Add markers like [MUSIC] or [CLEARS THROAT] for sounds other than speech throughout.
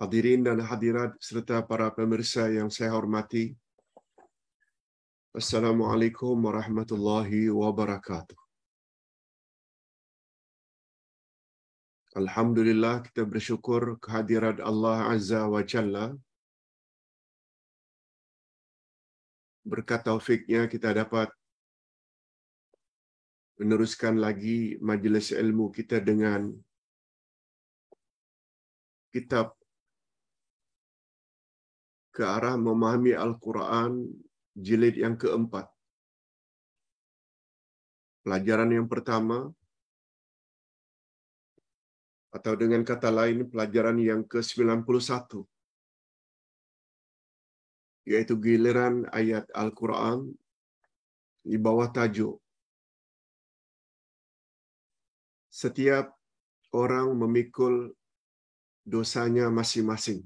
Hadirin dan hadirat serta para pemirsa yang saya hormati. Assalamualaikum warahmatullahi wabarakatuh. Alhamdulillah kita bersyukur kehadirat Allah Azza wa Jalla. Berkat taufiknya kita dapat meneruskan lagi majelis ilmu kita dengan kitab ke arah memahami Al-Quran jilid yang keempat. Pelajaran yang pertama, atau dengan kata lain pelajaran yang ke-91, yaitu giliran ayat Al-Quran di bawah tajuk. Setiap orang memikul dosanya masing-masing.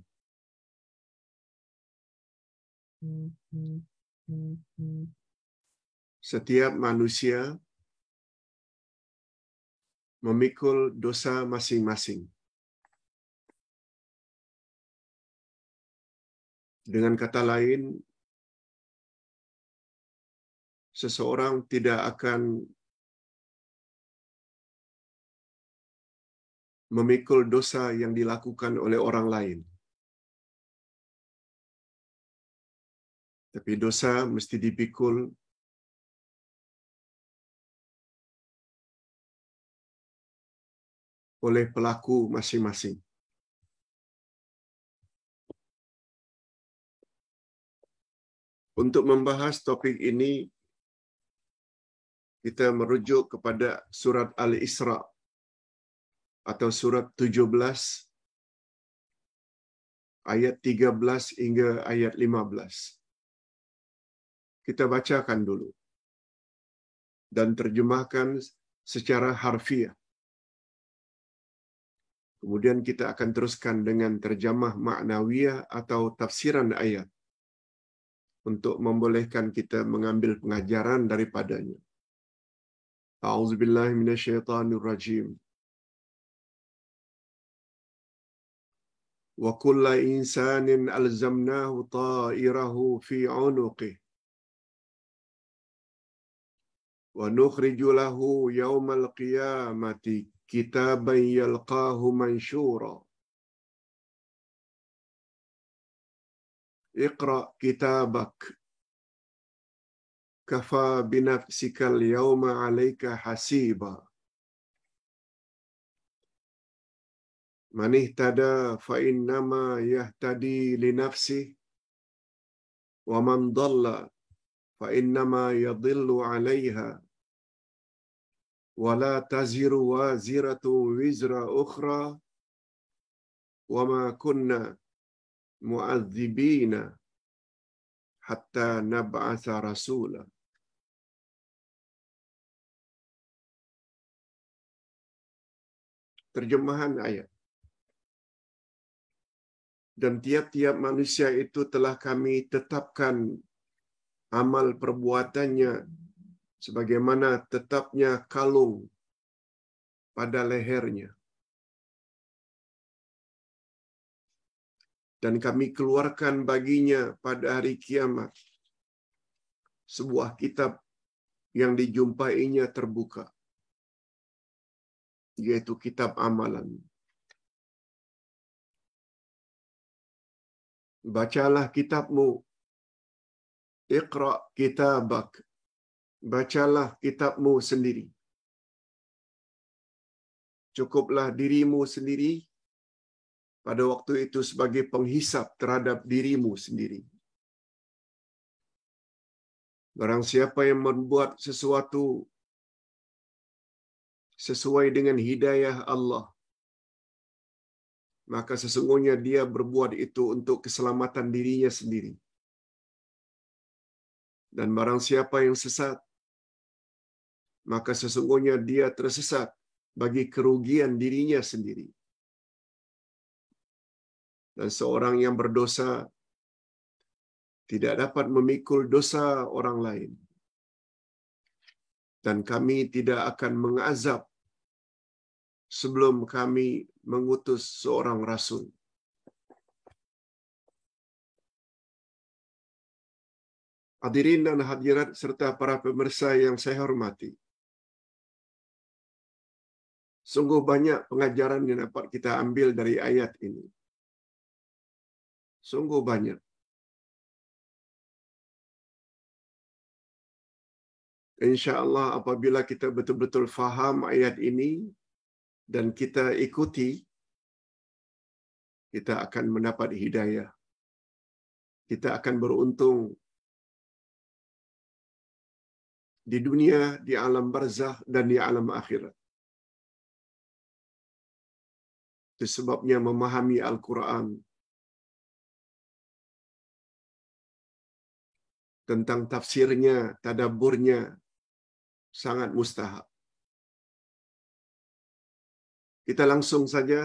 Setiap manusia memikul dosa masing-masing. Dengan kata lain, seseorang tidak akan memikul dosa yang dilakukan oleh orang lain. Tapi dosa mesti dipikul oleh pelaku masing-masing. Untuk membahas topik ini, kita merujuk kepada surat Al-Isra atau surat 17 ayat 13 hingga ayat 15 kita bacakan dulu dan terjemahkan secara harfiah. Kemudian kita akan teruskan dengan terjemah maknawiyah atau tafsiran ayat untuk membolehkan kita mengambil pengajaran daripadanya. A'udzubillahi minasyaitonirrajim. وكل إنسان alzamnahu ta'irahu fi 'unuqihi ونخرج له يوم القيامة كتابا يلقاه منشورا اقرأ كتابك كفى بنفسك اليوم عليك حسيبا من اهتدى فإنما يهتدي لنفسه ومن ضل فإنما يضل عليها ولا تزر وازرة وزر أخرى وما كنا معذبين حتى نبعث رسولا Terjemahan ayat. Dan tiap-tiap manusia itu telah kami tetapkan amal perbuatannya sebagaimana tetapnya kalung pada lehernya. Dan kami keluarkan baginya pada hari kiamat sebuah kitab yang dijumpainya terbuka, yaitu kitab amalan. Bacalah kitabmu, ikra kitabak, bacalah kitabmu sendiri. Cukuplah dirimu sendiri pada waktu itu sebagai penghisap terhadap dirimu sendiri. Barang siapa yang membuat sesuatu sesuai dengan hidayah Allah, maka sesungguhnya dia berbuat itu untuk keselamatan dirinya sendiri. Dan barang siapa yang sesat, maka sesungguhnya dia tersesat bagi kerugian dirinya sendiri. Dan seorang yang berdosa tidak dapat memikul dosa orang lain. Dan kami tidak akan mengazab sebelum kami mengutus seorang rasul. Hadirin dan hadirat serta para pemirsa yang saya hormati. Sungguh banyak pengajaran yang dapat kita ambil dari ayat ini. Sungguh banyak. Insya Allah apabila kita betul-betul faham ayat ini dan kita ikuti, kita akan mendapat hidayah. Kita akan beruntung di dunia, di alam barzah, dan di alam akhirat. Itu sebabnya memahami Al-Quran tentang tafsirnya, tadaburnya sangat mustahab. Kita langsung saja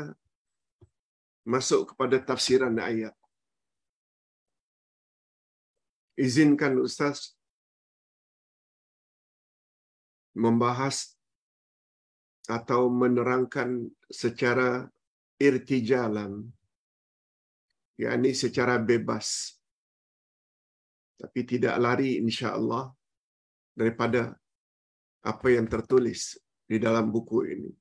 masuk kepada tafsiran ayat. Izinkan Ustaz membahas atau menerangkan secara irtijalan yakni secara bebas tapi tidak lari insya-Allah daripada apa yang tertulis di dalam buku ini.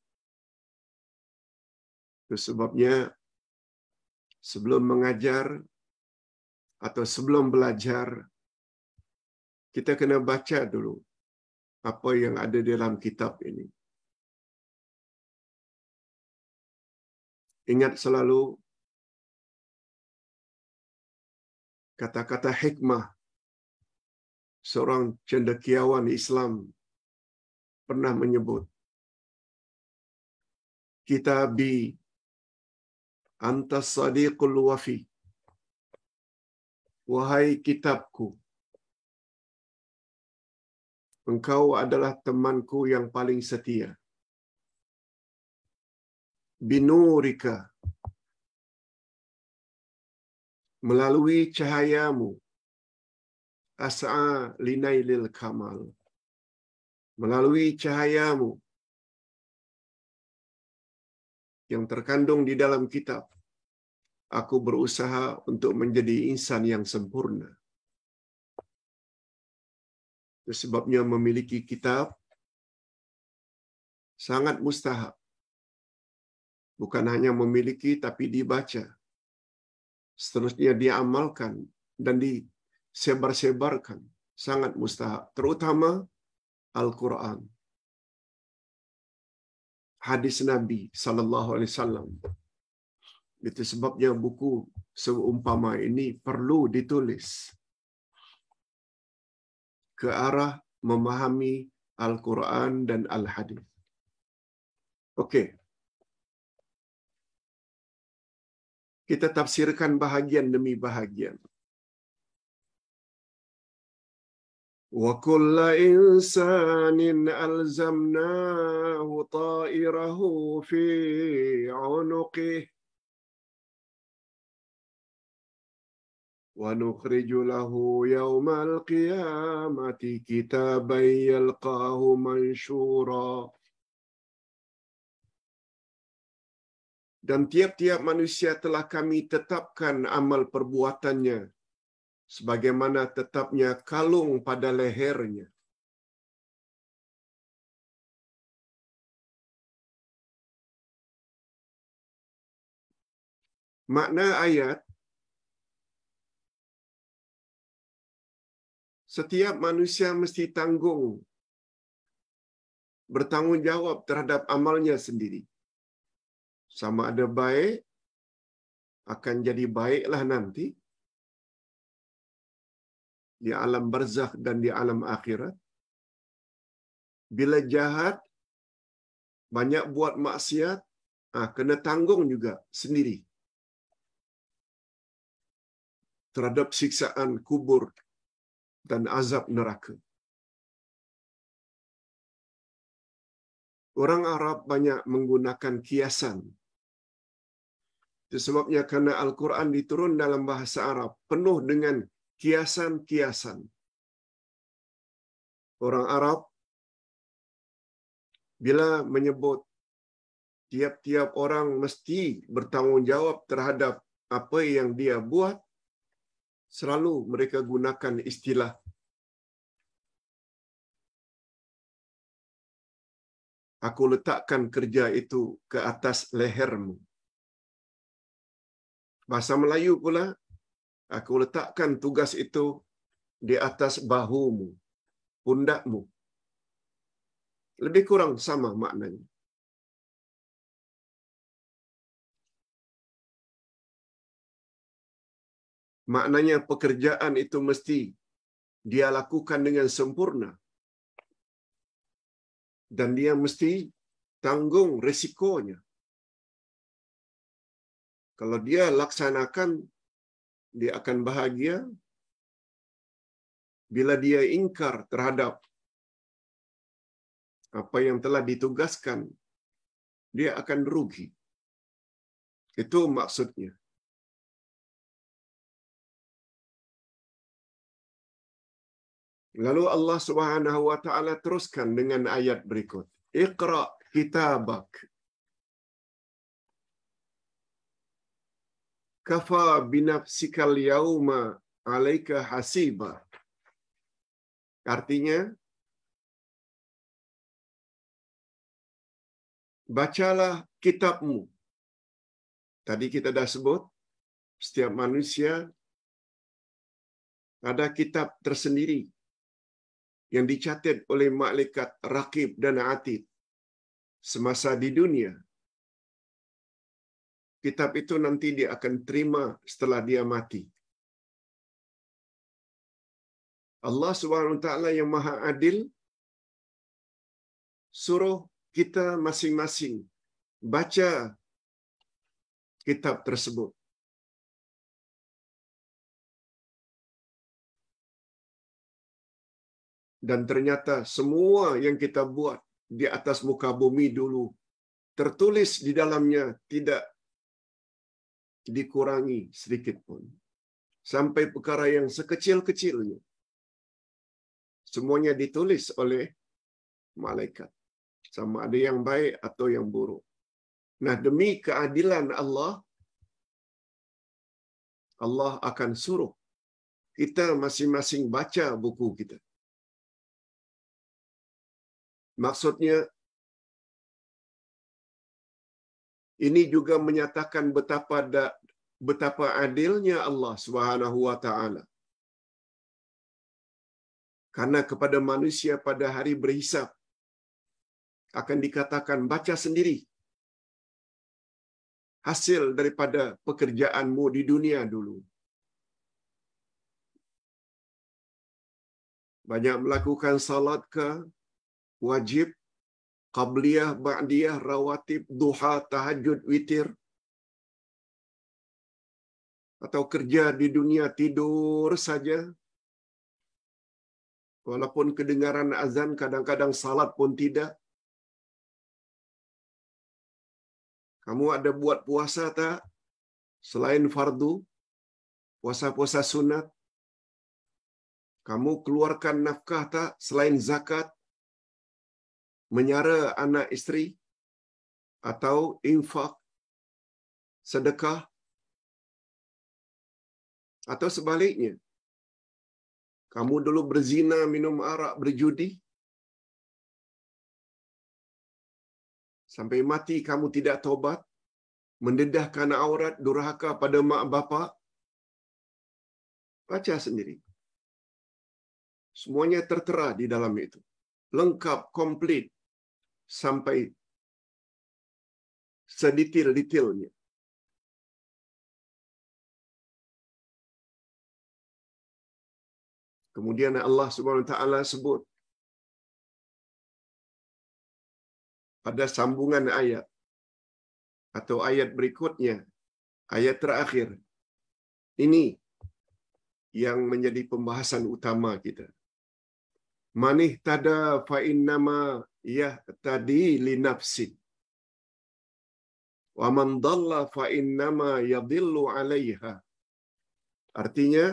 Itu sebabnya sebelum mengajar atau sebelum belajar kita kena baca dulu apa yang ada dalam kitab ini. Ingat selalu kata-kata hikmah seorang cendekiawan Islam pernah menyebut kita bi antas sadiqul wafi wahai kitabku engkau adalah temanku yang paling setia binurika melalui cahayamu as'a linailil kamal melalui cahayamu yang terkandung di dalam kitab aku berusaha untuk menjadi insan yang sempurna sebabnya memiliki kitab sangat mustahab Bukan hanya memiliki, tapi dibaca. Seterusnya diamalkan dan disebar-sebarkan. Sangat mustahak. Terutama Al-Quran. Hadis Nabi Sallallahu Alaihi Wasallam. Itu sebabnya buku seumpama ini perlu ditulis ke arah memahami Al-Quran dan Al-Hadis. Oke. kita tafsirkan bahagian demi bahagian. Wa kulla insanin alzamnahu ta'irahu fi unuqih wa nukhriju lahu yawmal qiyamati kitaban yalqahu mansyura dan tiap-tiap manusia telah kami tetapkan amal perbuatannya sebagaimana tetapnya kalung pada lehernya. Makna ayat setiap manusia mesti tanggung bertanggung jawab terhadap amalnya sendiri sama ada baik akan jadi baiklah nanti di alam barzakh dan di alam akhirat. Bila jahat banyak buat maksiat, ah, kena tanggung juga sendiri terhadap siksaan kubur dan azab neraka. Orang Arab banyak menggunakan kiasan Sebabnya karena Al-Quran diturun dalam bahasa Arab, penuh dengan kiasan-kiasan. Orang Arab, bila menyebut tiap-tiap orang mesti bertanggung jawab terhadap apa yang dia buat, selalu mereka gunakan istilah aku letakkan kerja itu ke atas lehermu. Bahasa Melayu pula, aku letakkan tugas itu di atas bahumu, pundakmu. Lebih kurang sama maknanya. Maknanya pekerjaan itu mesti dia lakukan dengan sempurna. Dan dia mesti tanggung resikonya. Kalau dia laksanakan, dia akan bahagia. Bila dia ingkar terhadap apa yang telah ditugaskan, dia akan rugi. Itu maksudnya. Lalu Allah Subhanahu wa taala teruskan dengan ayat berikut. Iqra kitabak. kafa binafsikal yauma alaika hasiba. Artinya, bacalah kitabmu. Tadi kita dah sebut, setiap manusia ada kitab tersendiri yang dicatat oleh malaikat Rakib dan Atid semasa di dunia kitab itu nanti dia akan terima setelah dia mati. Allah swt yang Maha Adil suruh kita masing-masing baca kitab tersebut. Dan ternyata semua yang kita buat di atas muka bumi dulu tertulis di dalamnya tidak dikurangi sedikit pun. Sampai perkara yang sekecil-kecilnya. Semuanya ditulis oleh malaikat. Sama ada yang baik atau yang buruk. Nah, demi keadilan Allah, Allah akan suruh kita masing-masing baca buku kita. Maksudnya, Ini juga menyatakan betapa da, betapa adilnya Allah Subhanahu wa taala. Karena kepada manusia pada hari berhisap akan dikatakan baca sendiri hasil daripada pekerjaanmu di dunia dulu. Banyak melakukan salat ke wajib Qabliyah, Ba'diyah, Rawatib, Duha, Tahajud, Witir. Atau kerja di dunia tidur saja. Walaupun kedengaran azan kadang-kadang salat pun tidak. Kamu ada buat puasa tak? Selain fardu, puasa-puasa sunat. Kamu keluarkan nafkah tak selain zakat? menyara anak isteri atau infak sedekah atau sebaliknya kamu dulu berzina minum arak berjudi sampai mati kamu tidak taubat mendedahkan aurat durhaka pada mak bapa baca sendiri semuanya tertera di dalam itu lengkap komplit sampai sedetail-detailnya. Kemudian Allah Subhanahu wa taala sebut pada sambungan ayat atau ayat berikutnya, ayat terakhir. Ini yang menjadi pembahasan utama kita. Manih tada fa'in nama ya tadi linafsin. Wa man dalla fa innama yadillu 'alaiha. Artinya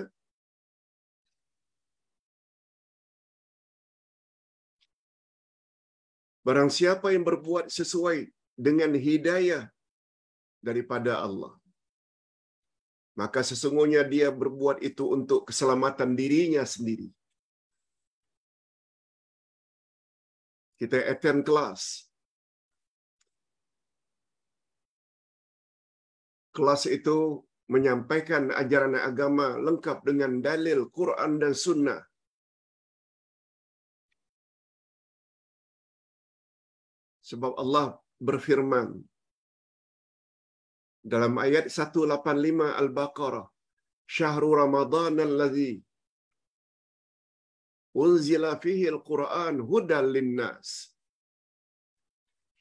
Barang siapa yang berbuat sesuai dengan hidayah daripada Allah, maka sesungguhnya dia berbuat itu untuk keselamatan dirinya sendiri. Kita attend kelas. Kelas itu menyampaikan ajaran agama lengkap dengan dalil Quran dan Sunnah. Sebab Allah berfirman dalam ayat 185 Al-Baqarah, "Syahrul Ramadhan al ladhi Unzila fihi al-Quran hudal linnas.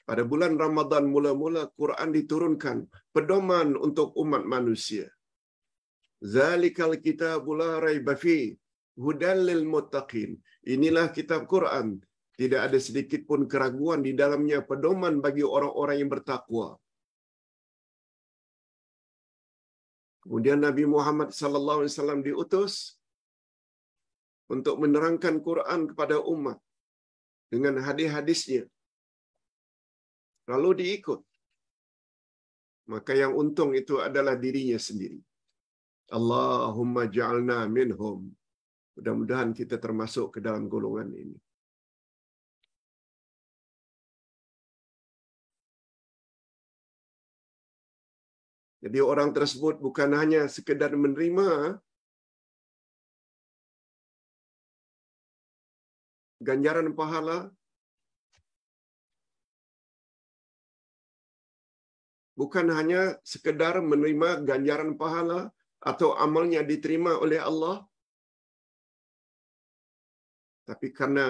Pada bulan Ramadan mula-mula Quran diturunkan pedoman untuk umat manusia. Zalikal kitabu la raiba fi hudal lil muttaqin. Inilah kitab Quran, tidak ada sedikit pun keraguan di dalamnya pedoman bagi orang-orang yang bertakwa. Kemudian Nabi Muhammad sallallahu alaihi wasallam diutus untuk menerangkan Quran kepada umat dengan hadis-hadisnya. Lalu diikut. Maka yang untung itu adalah dirinya sendiri. Allahumma ja'alna minhum. Mudah-mudahan kita termasuk ke dalam golongan ini. Jadi orang tersebut bukan hanya sekedar menerima ganjaran pahala bukan hanya sekedar menerima ganjaran pahala atau amalnya diterima oleh Allah tapi karena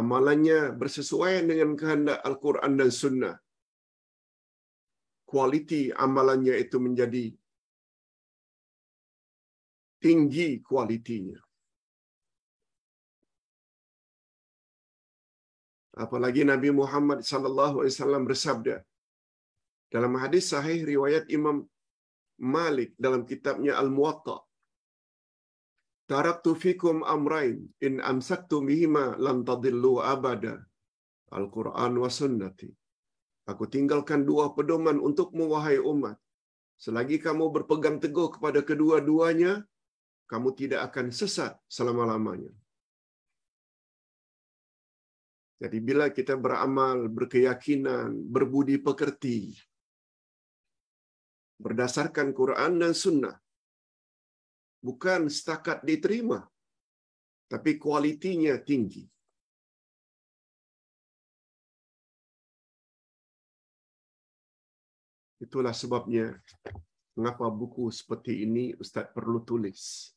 amalannya bersesuaian dengan kehendak Al-Quran dan Sunnah kualiti amalannya itu menjadi tinggi kualitinya Apalagi Nabi Muhammad SAW alaihi wasallam bersabda dalam hadis sahih riwayat Imam Malik dalam kitabnya Al-Muwatta. Taraktu fikum amrain in amsaktum bihima lam tadillu abada. Al-Quran wa sunnati. Aku tinggalkan dua pedoman untuk wahai umat. Selagi kamu berpegang teguh kepada kedua-duanya, kamu tidak akan sesat selama-lamanya. Jadi bila kita beramal, berkeyakinan, berbudi pekerti, berdasarkan Quran dan Sunnah, bukan setakat diterima, tapi kualitinya tinggi. Itulah sebabnya mengapa buku seperti ini Ustaz perlu tulis.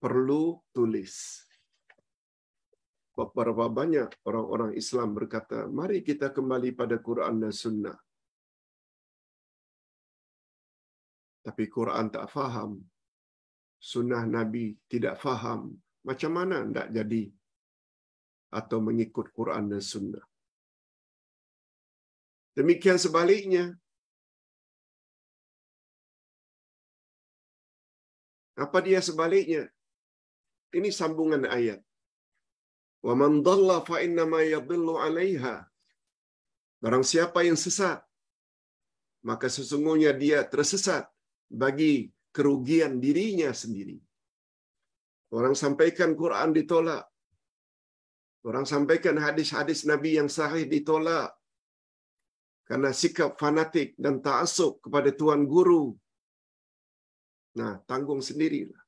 Perlu tulis. beberapa banyak orang-orang Islam berkata, mari kita kembali pada Quran dan Sunnah. Tapi Quran tak faham, Sunnah Nabi tidak faham, macam mana tidak jadi atau mengikut Quran dan Sunnah. Demikian sebaliknya, apa dia sebaliknya? Ini sambungan ayat. Wa Barang siapa yang sesat, maka sesungguhnya dia tersesat bagi kerugian dirinya sendiri. Orang sampaikan Quran ditolak. Orang sampaikan hadis-hadis Nabi yang sahih ditolak. Karena sikap fanatik dan ta'asuk kepada Tuhan Guru. Nah, tanggung sendirilah.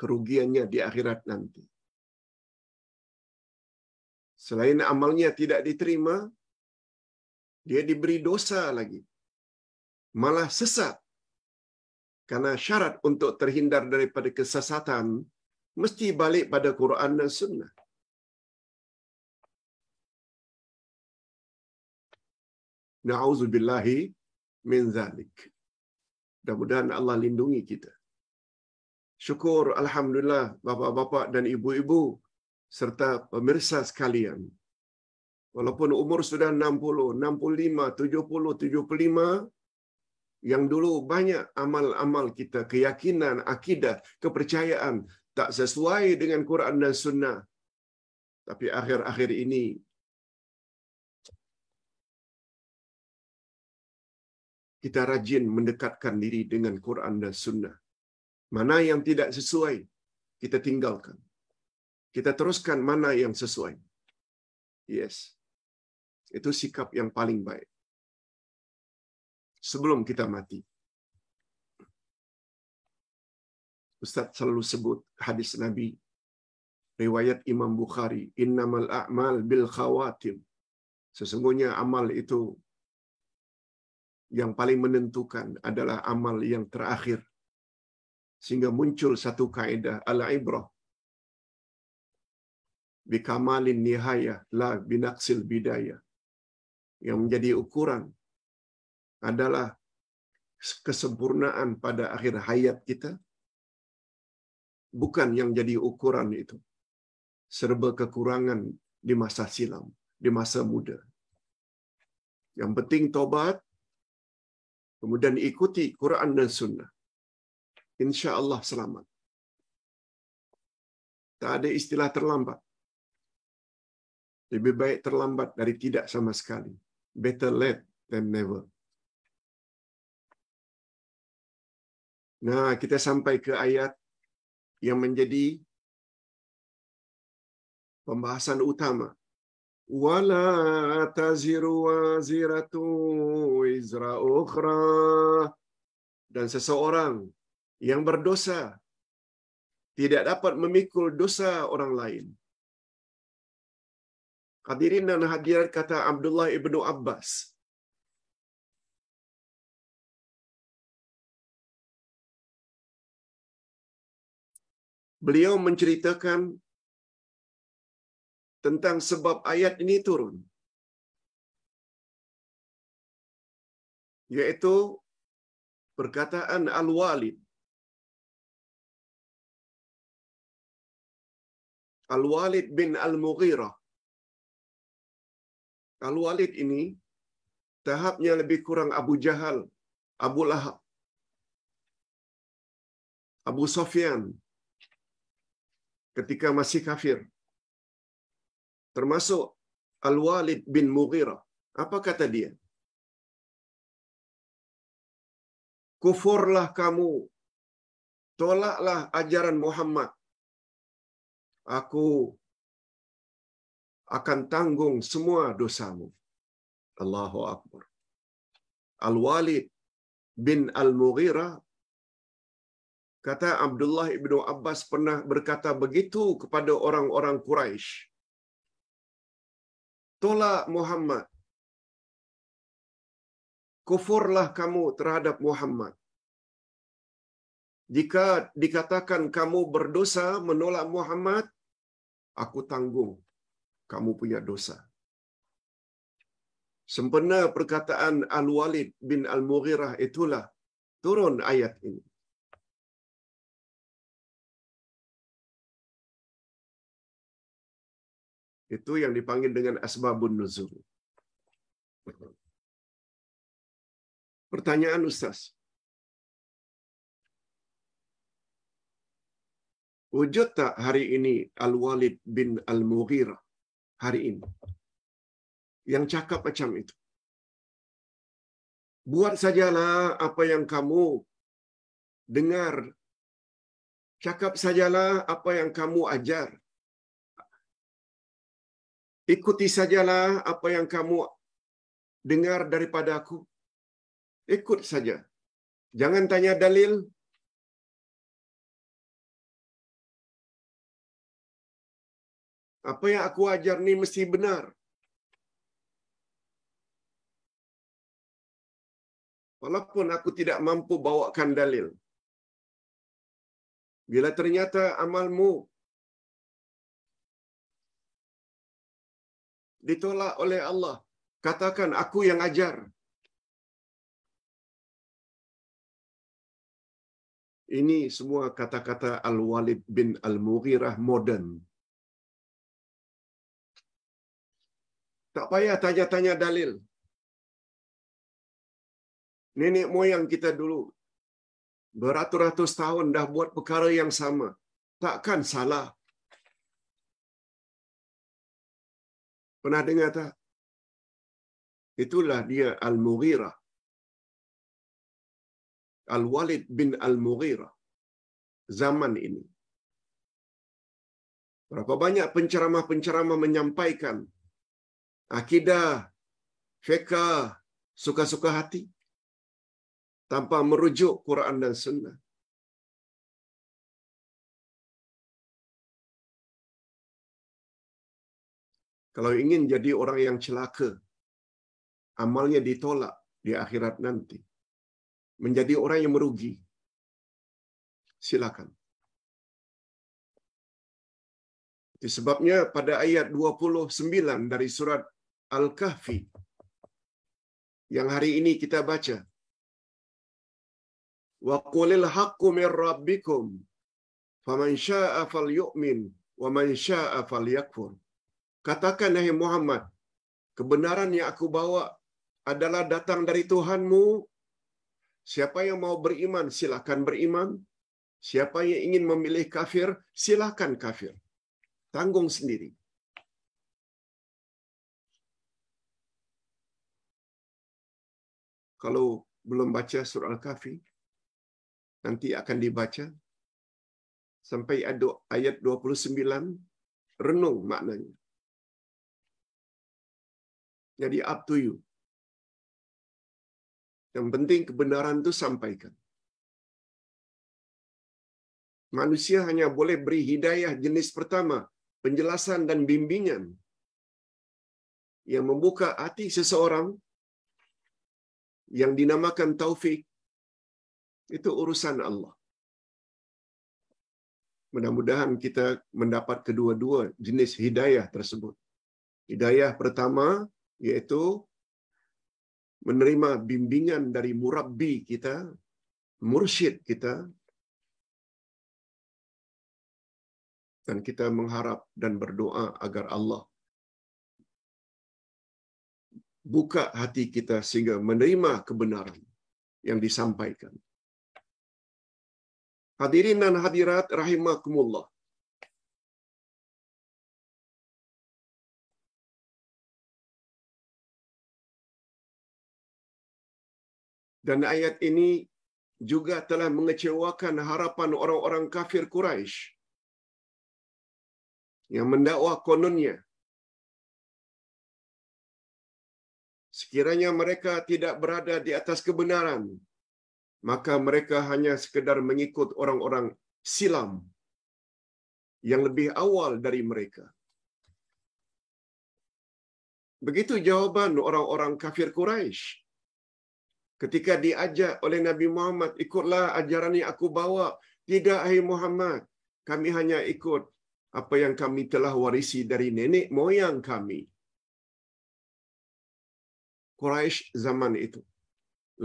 Kerugiannya di akhirat nanti. selain amalnya tidak diterima, dia diberi dosa lagi. Malah sesat. Karena syarat untuk terhindar daripada kesesatan, mesti balik pada Quran dan Sunnah. Na'udzubillahi min zalik. Mudah-mudahan Allah lindungi kita. Syukur, Alhamdulillah, bapa-bapa dan ibu-ibu, serta pemirsa sekalian. Walaupun umur sudah 60, 65, 70, 75, yang dulu banyak amal-amal kita, keyakinan, akidah, kepercayaan tak sesuai dengan Quran dan Sunnah. Tapi akhir-akhir ini kita rajin mendekatkan diri dengan Quran dan Sunnah. Mana yang tidak sesuai, kita tinggalkan. Kita teruskan mana yang sesuai. Yes. Itu sikap yang paling baik. Sebelum kita mati. Ustaz selalu sebut hadis Nabi riwayat Imam Bukhari, innamal a'mal bil khawatim. Sesungguhnya amal itu yang paling menentukan adalah amal yang terakhir. Sehingga muncul satu kaidah ala ibrah bikamalin nihayah la binaksil bidaya Yang menjadi ukuran adalah kesempurnaan pada akhir hayat kita, bukan yang jadi ukuran itu. Serba kekurangan di masa silam, di masa muda. Yang penting tobat, kemudian ikuti Quran dan Sunnah. Insya Allah selamat. Tak ada istilah terlambat. Lebih baik terlambat dari tidak sama sekali. Better late than never. Nah, kita sampai ke ayat yang menjadi pembahasan utama. Wala taziru waziratu izra ukhra. Dan seseorang yang berdosa tidak dapat memikul dosa orang lain. Hadirin dan hadirat kata Abdullah ibnu Abbas. Beliau menceritakan tentang sebab ayat ini turun. Yaitu perkataan al-walid. Al-Walid bin Al-Mughirah kalau Walid ini tahapnya lebih kurang Abu Jahal, Abu Lahab, Abu Sofyan ketika masih kafir. Termasuk Al-Walid bin Mughirah. Apa kata dia? Kufurlah kamu. Tolaklah ajaran Muhammad. Aku akan tanggung semua dosamu. Allahu Akbar. Al-Walid bin Al-Mughirah kata Abdullah ibnu Abbas pernah berkata begitu kepada orang-orang Quraisy. Tolak Muhammad. Kufurlah kamu terhadap Muhammad. Jika dikatakan kamu berdosa menolak Muhammad, aku tanggung kamu punya dosa. Sempena perkataan Al-Walid bin Al-Mughirah itulah turun ayat ini. Itu yang dipanggil dengan asbabun nuzul. Pertanyaan Ustaz. Wujud tak hari ini Al-Walid bin Al-Mughirah hari ini yang cakap macam itu. Buat sajalah apa yang kamu dengar. Cakap sajalah apa yang kamu ajar. Ikuti sajalah apa yang kamu dengar daripada aku. Ikut saja. Jangan tanya dalil, Apa yang aku ajar ini mesti benar. Walaupun aku tidak mampu bawakan dalil. Bila ternyata amalmu ditolak oleh Allah, katakan aku yang ajar. Ini semua kata-kata Al-Walid bin Al-Mughirah modern. Tak payah tanya-tanya dalil. Nenek moyang kita dulu beratus-ratus tahun dah buat perkara yang sama. Takkan salah. Pernah dengar tak? Itulah dia Al-Mughirah. Al-Walid bin Al-Mughirah. Zaman ini. Berapa banyak penceramah-penceramah menyampaikan akidah, fiqah, suka-suka hati. Tanpa merujuk Quran dan Sunnah. Kalau ingin jadi orang yang celaka, amalnya ditolak di akhirat nanti. Menjadi orang yang merugi. Silakan. Itu sebabnya pada ayat 29 dari surat Al-Kahfi yang hari ini kita baca. Wa qulil haqqu min rabbikum faman syaa'a falyu'min wa man syaa'a falyakfur. Katakan hai Muhammad, kebenaran yang aku bawa adalah datang dari Tuhanmu. Siapa yang mau beriman silakan beriman. Siapa yang ingin memilih kafir silakan kafir. Tanggung sendiri. Kalau belum baca surah Al-Kahfi, nanti akan dibaca sampai ayat 29 renung maknanya. Jadi up to you. Yang penting kebenaran itu sampaikan. Manusia hanya boleh beri hidayah jenis pertama, penjelasan dan bimbingan yang membuka hati seseorang yang dinamakan taufik itu urusan Allah. Mudah-mudahan kita mendapat kedua-dua jenis hidayah tersebut. Hidayah pertama yaitu menerima bimbingan dari murabbi kita, mursyid kita, dan kita mengharap dan berdoa agar Allah buka hati kita sehingga menerima kebenaran yang disampaikan. Hadirin dan hadirat rahimakumullah. Dan ayat ini juga telah mengecewakan harapan orang-orang kafir Quraisy yang mendakwa kononnya sekiranya mereka tidak berada di atas kebenaran, maka mereka hanya sekedar mengikut orang-orang silam yang lebih awal dari mereka. Begitu jawaban orang-orang kafir Quraisy ketika diajak oleh Nabi Muhammad, ikutlah ajaran yang aku bawa. Tidak, ayah Muhammad, kami hanya ikut apa yang kami telah warisi dari nenek moyang kami. Quraisy zaman itu.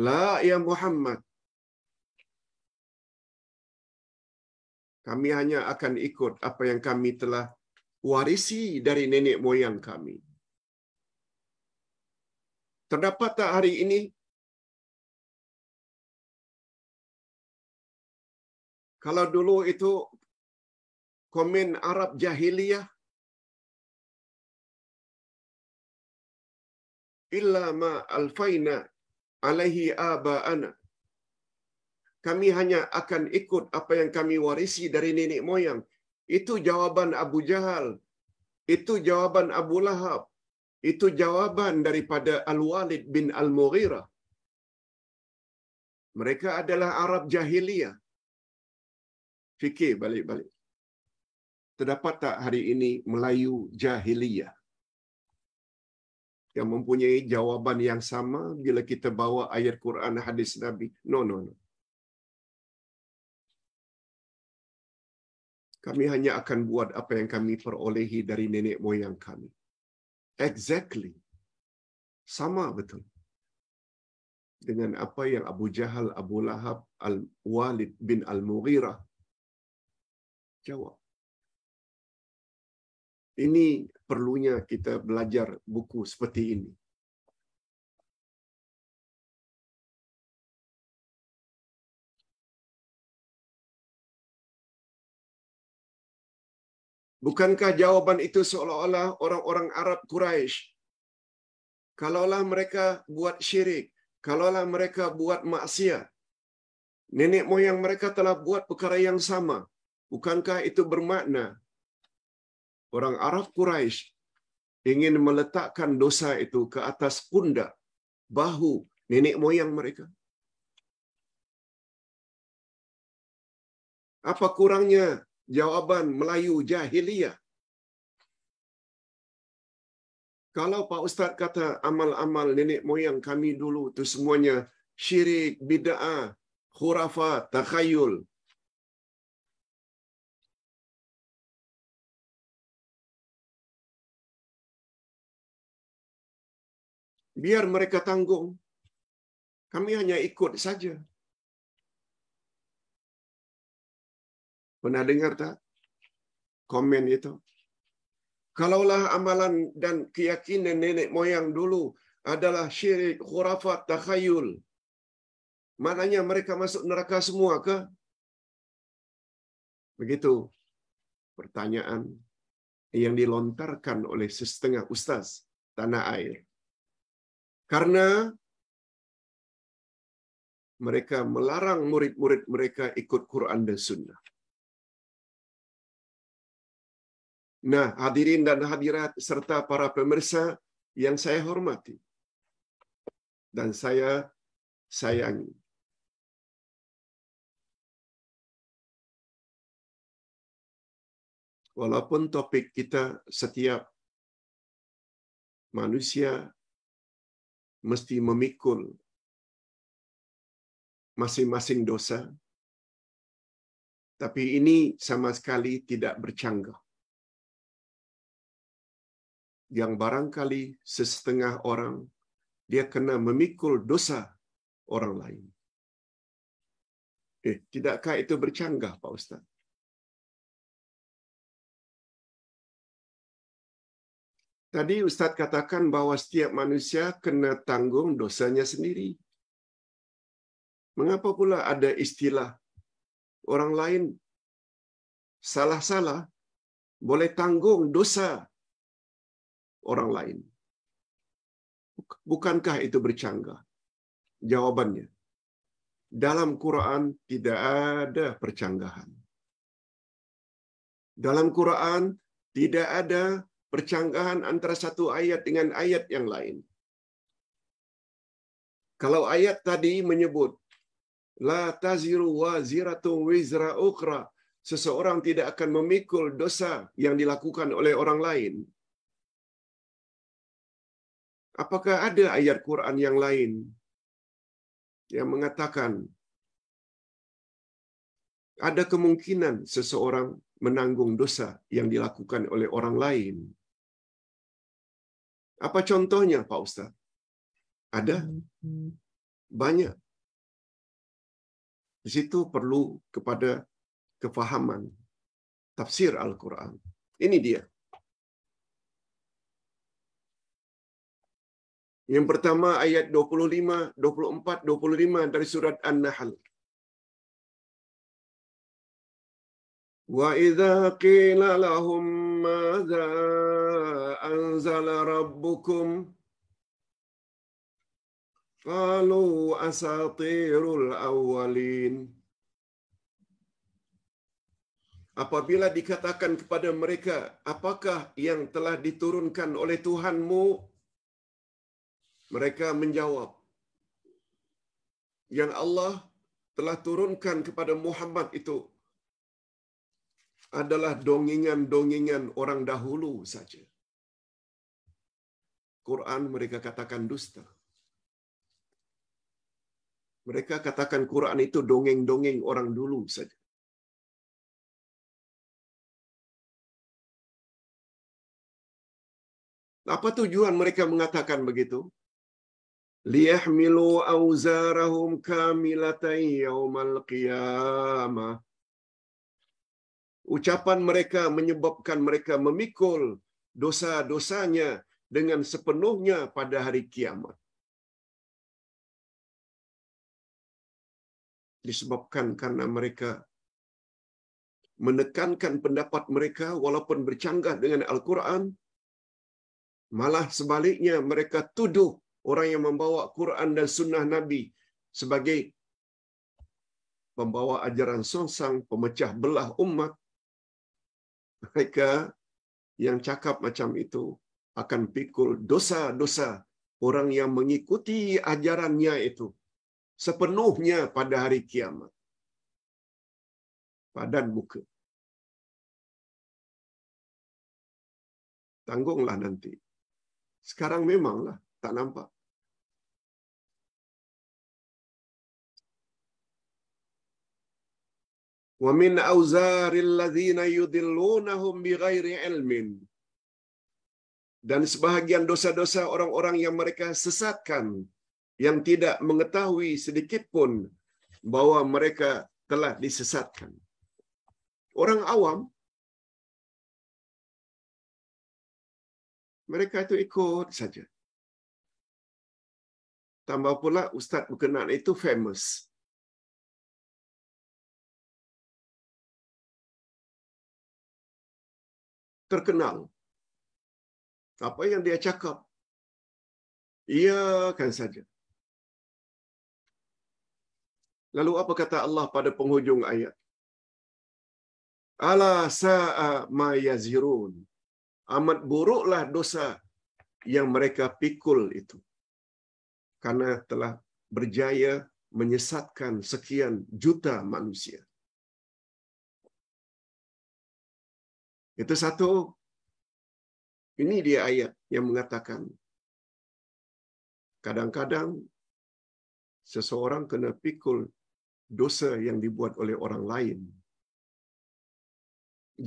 La ya Muhammad. Kami hanya akan ikut apa yang kami telah warisi dari nenek moyang kami. Terdapat tak hari ini kalau dulu itu komen Arab jahiliyah illa ma alfaina alaihi abaana. Kami hanya akan ikut apa yang kami warisi dari nenek moyang. Itu jawaban Abu Jahal. Itu jawaban Abu Lahab. Itu jawaban daripada Al-Walid bin Al-Mughirah. Mereka adalah Arab jahiliyah. Fikir balik-balik. Terdapat tak hari ini Melayu jahiliyah? yang mempunyai jawaban yang sama bila kita bawa ayat Quran hadis Nabi. No, no, no. Kami hanya akan buat apa yang kami perolehi dari nenek moyang kami. Exactly. Sama betul. Dengan apa yang Abu Jahal, Abu Lahab, Al-Walid bin Al-Mughirah jawab. Ini perlunya kita belajar buku seperti ini. Bukankah jawaban itu seolah-olah orang-orang Arab Quraisy? Kalaulah mereka buat syirik, kalaulah mereka buat maksiat, nenek moyang mereka telah buat perkara yang sama. Bukankah itu bermakna orang Arab Quraisy ingin meletakkan dosa itu ke atas pundak, bahu nenek moyang mereka. Apa kurangnya jawaban Melayu jahiliyah? Kalau Pak Ustaz kata amal-amal nenek moyang kami dulu itu semuanya syirik, bid'ah, khurafat, takhayul, Biar mereka tanggung. Kami hanya ikut saja. Pernah dengar tak komen itu? Kalaulah amalan dan keyakinan nenek moyang dulu adalah syirik, khurafat, takhayul. Maknanya mereka masuk neraka semua ke? Begitu pertanyaan yang dilontarkan oleh setengah ustaz tanah air. Karena mereka melarang murid-murid mereka ikut Quran dan Sunnah. Nah, hadirin dan hadirat serta para pemirsa yang saya hormati dan saya sayangi. Walaupun topik kita setiap manusia mesti memikul masing-masing dosa. Tapi ini sama sekali tidak bercanggah. Yang barangkali sesetengah orang dia kena memikul dosa orang lain. Eh, tidakkah itu bercanggah, Pak Ustaz? Tadi Ustadz katakan bahwa setiap manusia kena tanggung dosanya sendiri. Mengapa pula ada istilah orang lain salah-salah boleh tanggung dosa orang lain? Bukankah itu bercanggah? Jawabannya, dalam Quran tidak ada percanggahan. Dalam Quran tidak ada percanggahan antara satu ayat dengan ayat yang lain. Kalau ayat tadi menyebut la taziru wa ziratu wizra ukra, seseorang tidak akan memikul dosa yang dilakukan oleh orang lain. Apakah ada ayat Quran yang lain yang mengatakan ada kemungkinan seseorang menanggung dosa yang dilakukan oleh orang lain? Apa contohnya Pak Ustaz? Ada? Hmm. Banyak. Di situ perlu kepada kefahaman tafsir Al-Quran. Ini dia. Yang pertama ayat 25, 24, 25 dari surat An-Nahl. وإذا قيل لهم ماذا أنزل ربكم قالوا أساطير الأولين Apabila dikatakan kepada mereka, apakah yang telah diturunkan oleh Tuhanmu? Mereka menjawab, yang Allah telah turunkan kepada Muhammad itu adalah dongengan-dongengan orang dahulu saja. Quran mereka katakan dusta. Mereka katakan Quran itu dongeng-dongeng orang dulu saja. Apa tujuan mereka mengatakan begitu? liyahmilu auzarahum kamilatai yawmal qiyamah Ucapan mereka menyebabkan mereka memikul dosa-dosanya dengan sepenuhnya pada hari kiamat. Disebabkan karena mereka menekankan pendapat mereka walaupun bercanggah dengan Al-Quran, malah sebaliknya mereka tuduh orang yang membawa Quran dan sunnah Nabi sebagai pembawa ajaran songsang, pemecah belah umat, mereka yang cakap macam itu akan pikul dosa-dosa orang yang mengikuti ajarannya itu sepenuhnya pada hari kiamat. Padan muka. Tanggunglah nanti. Sekarang memanglah tak nampak. Wa min auzaril ladzina yudillunahum bighairi Dan sebahagian dosa-dosa orang-orang yang mereka sesatkan yang tidak mengetahui sedikit pun bahwa mereka telah disesatkan. Orang awam mereka itu ikut saja. Tambah pula Ustadz berkenaan itu famous. terkenal. Apa yang dia cakap, ia kan saja. Lalu apa kata Allah pada penghujung ayat? Ala sa'a ma yazhirun. Amat buruklah dosa yang mereka pikul itu. Karena telah berjaya menyesatkan sekian juta manusia. Itu satu. Ini dia ayat yang mengatakan kadang-kadang seseorang kena pikul dosa yang dibuat oleh orang lain.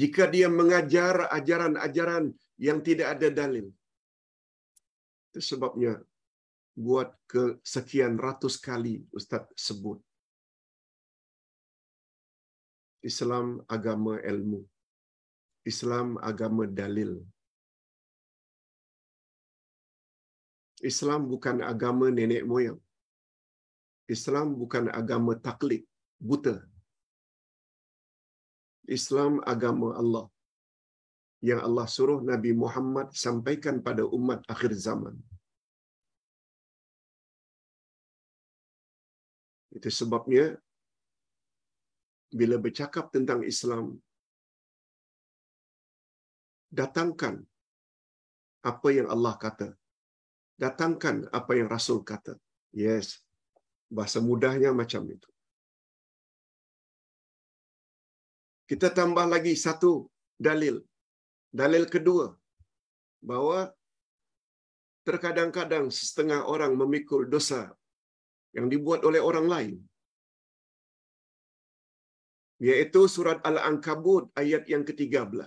Jika dia mengajar ajaran-ajaran yang tidak ada dalil. Itu sebabnya buat ke sekian ratus kali Ustaz sebut. Islam agama ilmu. Islam agama dalil. Islam bukan agama nenek moyang. Islam bukan agama taklid, buta. Islam agama Allah. Yang Allah suruh Nabi Muhammad sampaikan pada umat akhir zaman. Itu sebabnya bila bercakap tentang Islam, datangkan apa yang Allah kata. Datangkan apa yang Rasul kata. Yes. Bahasa mudahnya macam itu. Kita tambah lagi satu dalil. Dalil kedua. Bahawa terkadang-kadang setengah orang memikul dosa yang dibuat oleh orang lain. Iaitu surat Al-Ankabut ayat yang ke-13.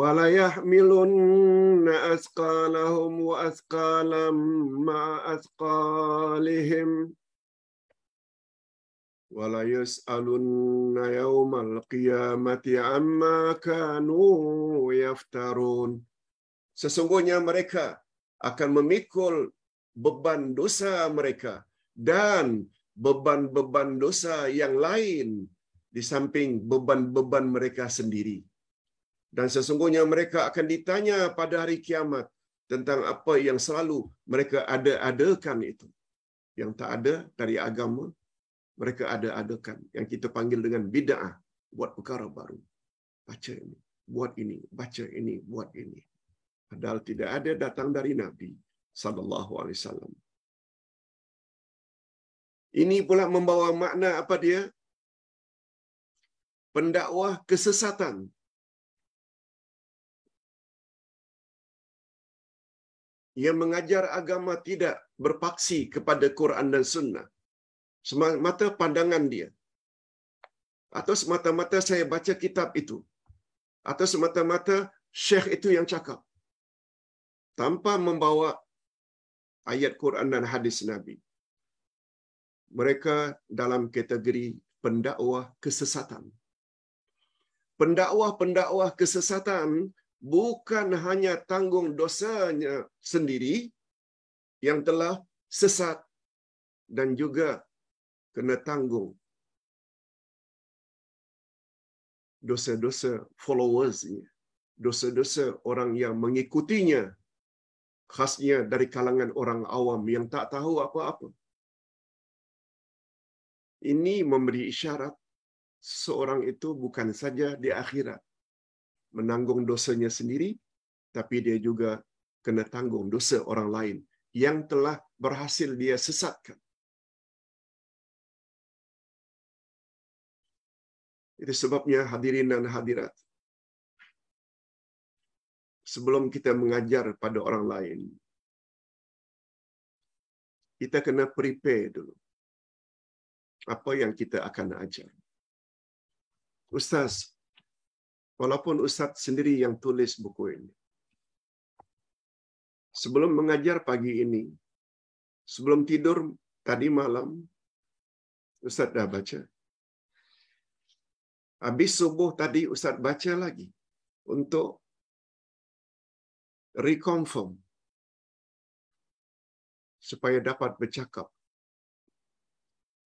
ولا يحملن أثقالهم وأثقالا مع أثقالهم ولا يسألن يوم القيامة عما كانوا يفترون Sesungguhnya mereka akan memikul beban dosa mereka dan beban-beban dosa yang lain di samping beban-beban mereka sendiri dan sesungguhnya mereka akan ditanya pada hari kiamat tentang apa yang selalu mereka ada-adakan itu. Yang tak ada dari agama, mereka ada-adakan. Yang kita panggil dengan bida'ah. Buat perkara baru. Baca ini. Buat ini. Baca ini. Buat ini. Padahal tidak ada datang dari Nabi SAW. Ini pula membawa makna apa dia? Pendakwah kesesatan. yang mengajar agama tidak berpaksi kepada Quran dan Sunnah. Semata-mata pandangan dia. Atau semata-mata saya baca kitab itu. Atau semata-mata syekh itu yang cakap. Tanpa membawa ayat Quran dan hadis Nabi. Mereka dalam kategori pendakwah kesesatan. Pendakwah-pendakwah kesesatan bukan hanya tanggung dosanya sendiri yang telah sesat dan juga kena tanggung dosa-dosa followersnya, dosa-dosa orang yang mengikutinya, khasnya dari kalangan orang awam yang tak tahu apa-apa. Ini memberi isyarat seorang itu bukan saja di akhirat, menanggung dosanya sendiri, tapi dia juga kena tanggung dosa orang lain yang telah berhasil dia sesatkan. Itu sebabnya hadirin dan hadirat. Sebelum kita mengajar pada orang lain, kita kena prepare dulu. Apa yang kita akan ajar. Ustaz, Walaupun Ustadz sendiri yang tulis buku ini. Sebelum mengajar pagi ini, sebelum tidur tadi malam, Ustadz dah baca. Habis subuh tadi Ustadz baca lagi untuk reconfirm supaya dapat bercakap.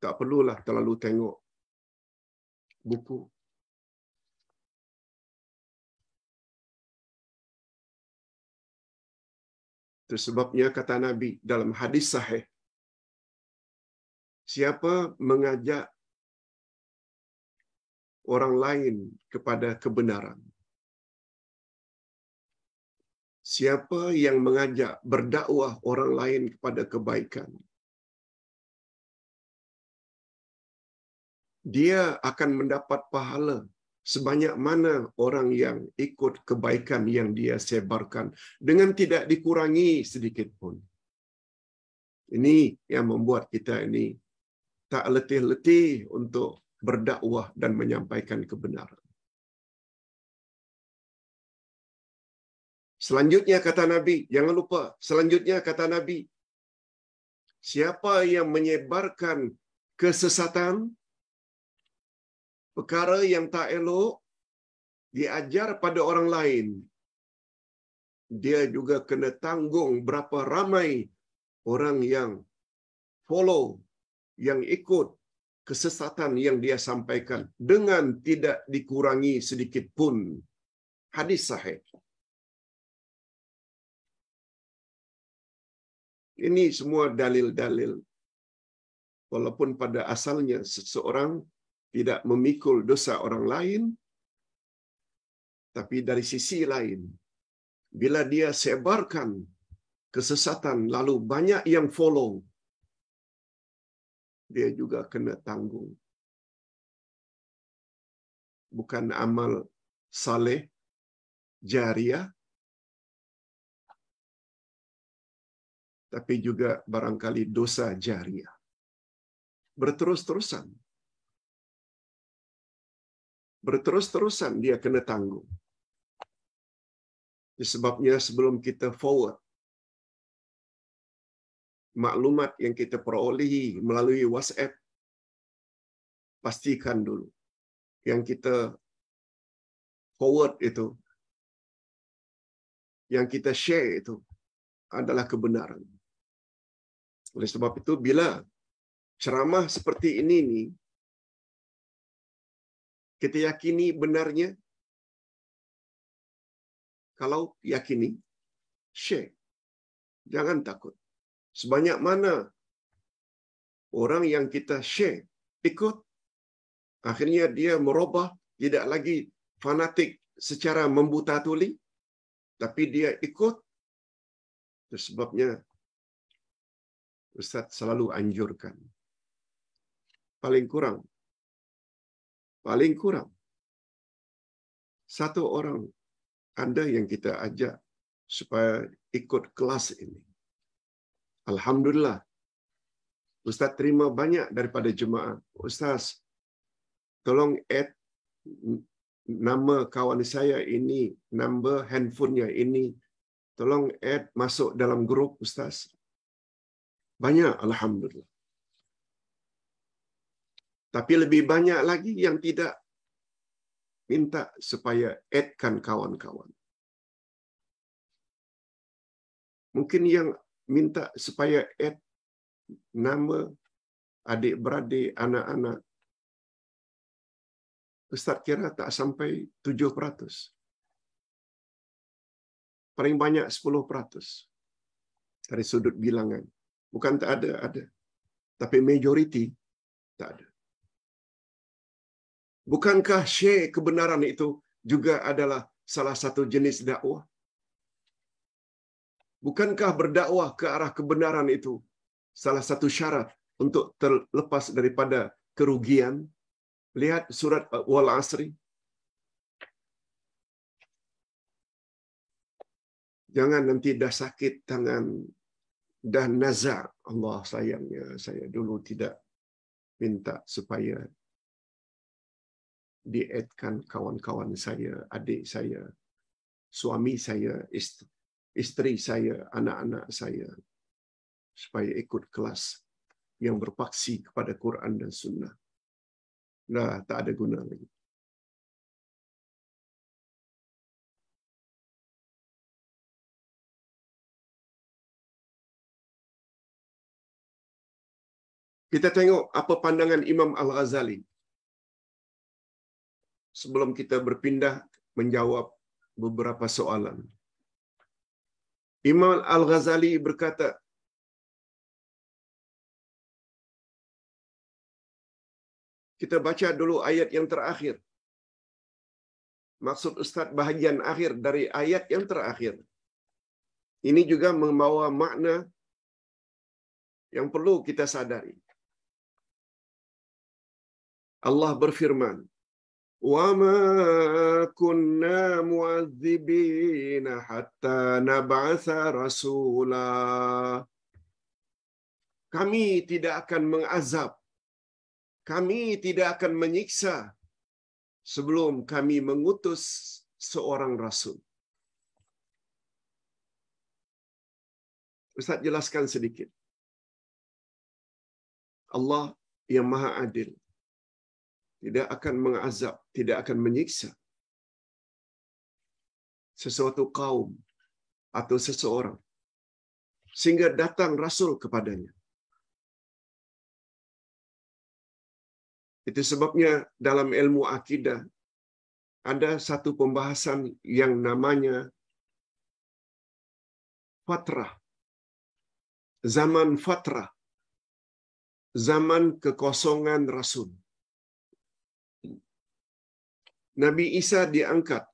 Tak perlulah terlalu tengok buku Itu sebabnya kata Nabi dalam hadis sahih. Siapa mengajak orang lain kepada kebenaran? Siapa yang mengajak berdakwah orang lain kepada kebaikan? Dia akan mendapat pahala sebanyak mana orang yang ikut kebaikan yang dia sebarkan dengan tidak dikurangi sedikit pun. Ini yang membuat kita ini tak letih-letih untuk berdakwah dan menyampaikan kebenaran. Selanjutnya kata Nabi, jangan lupa, selanjutnya kata Nabi, siapa yang menyebarkan kesesatan, perkara yang tak elok diajar pada orang lain, dia juga kena tanggung berapa ramai orang yang follow, yang ikut kesesatan yang dia sampaikan dengan tidak dikurangi sedikit pun. Hadis sahih. Ini semua dalil-dalil. Walaupun pada asalnya seseorang tidak memikul dosa orang lain, tapi dari sisi lain, bila dia sebarkan kesesatan lalu banyak yang follow, dia juga kena tanggung. Bukan amal saleh, jariah, tapi juga barangkali dosa jariah. Berterus-terusan berterus-terusan dia kena tanggung. Sebabnya sebelum kita forward, maklumat yang kita perolehi melalui WhatsApp, pastikan dulu. Yang kita forward itu, yang kita share itu adalah kebenaran. Oleh sebab itu, bila ceramah seperti ini nih, kita yakini benarnya. Kalau yakini, share. Jangan takut. Sebanyak mana orang yang kita share ikut, akhirnya dia merubah tidak lagi fanatik secara membuta tuli, tapi dia ikut. sebabnya Ustaz selalu anjurkan. Paling kurang Paling kurang satu orang Anda yang kita ajak supaya ikut kelas ini. Alhamdulillah. Ustaz terima banyak daripada jemaah. Ustaz, tolong add nama kawan saya ini, number handphonenya ini. Tolong add masuk dalam grup Ustaz. Banyak Alhamdulillah. Tapi lebih banyak lagi yang tidak minta supaya addkan kawan-kawan. Mungkin yang minta supaya add nama adik-beradik, anak-anak. Ustaz kira tak sampai 7%. Paling banyak 10% dari sudut bilangan. Bukan tak ada, ada. Tapi majoriti tak ada. Bukankah syekh kebenaran itu juga adalah salah satu jenis dakwah? Bukankah berdakwah ke arah kebenaran itu salah satu syarat untuk terlepas daripada kerugian? Lihat surat Wal Asri. Jangan nanti dah sakit tangan dan nazar. Allah sayangnya saya dulu tidak minta supaya diadkan kawan-kawan saya, adik saya, suami saya, isteri saya, anak-anak saya supaya ikut kelas yang berpaksi kepada Quran dan Sunnah. Nah, tak ada guna lagi. Kita tengok apa pandangan Imam Al-Ghazali. sebelum kita berpindah menjawab beberapa soalan. Imam Al-Ghazali berkata, kita baca dulu ayat yang terakhir. Maksud Ustaz bahagian akhir dari ayat yang terakhir. Ini juga membawa makna yang perlu kita sadari. Allah berfirman, وما كنا معذبين حتى نبعث رسولا kami tidak akan mengazab kami tidak akan menyiksa sebelum kami mengutus seorang rasul Ustaz jelaskan sedikit Allah yang maha adil tidak akan mengazab, tidak akan menyiksa sesuatu kaum atau seseorang sehingga datang rasul kepadanya. Itu sebabnya dalam ilmu akidah ada satu pembahasan yang namanya fatrah. Zaman fatrah. Zaman kekosongan rasul. Nabi Isa diangkat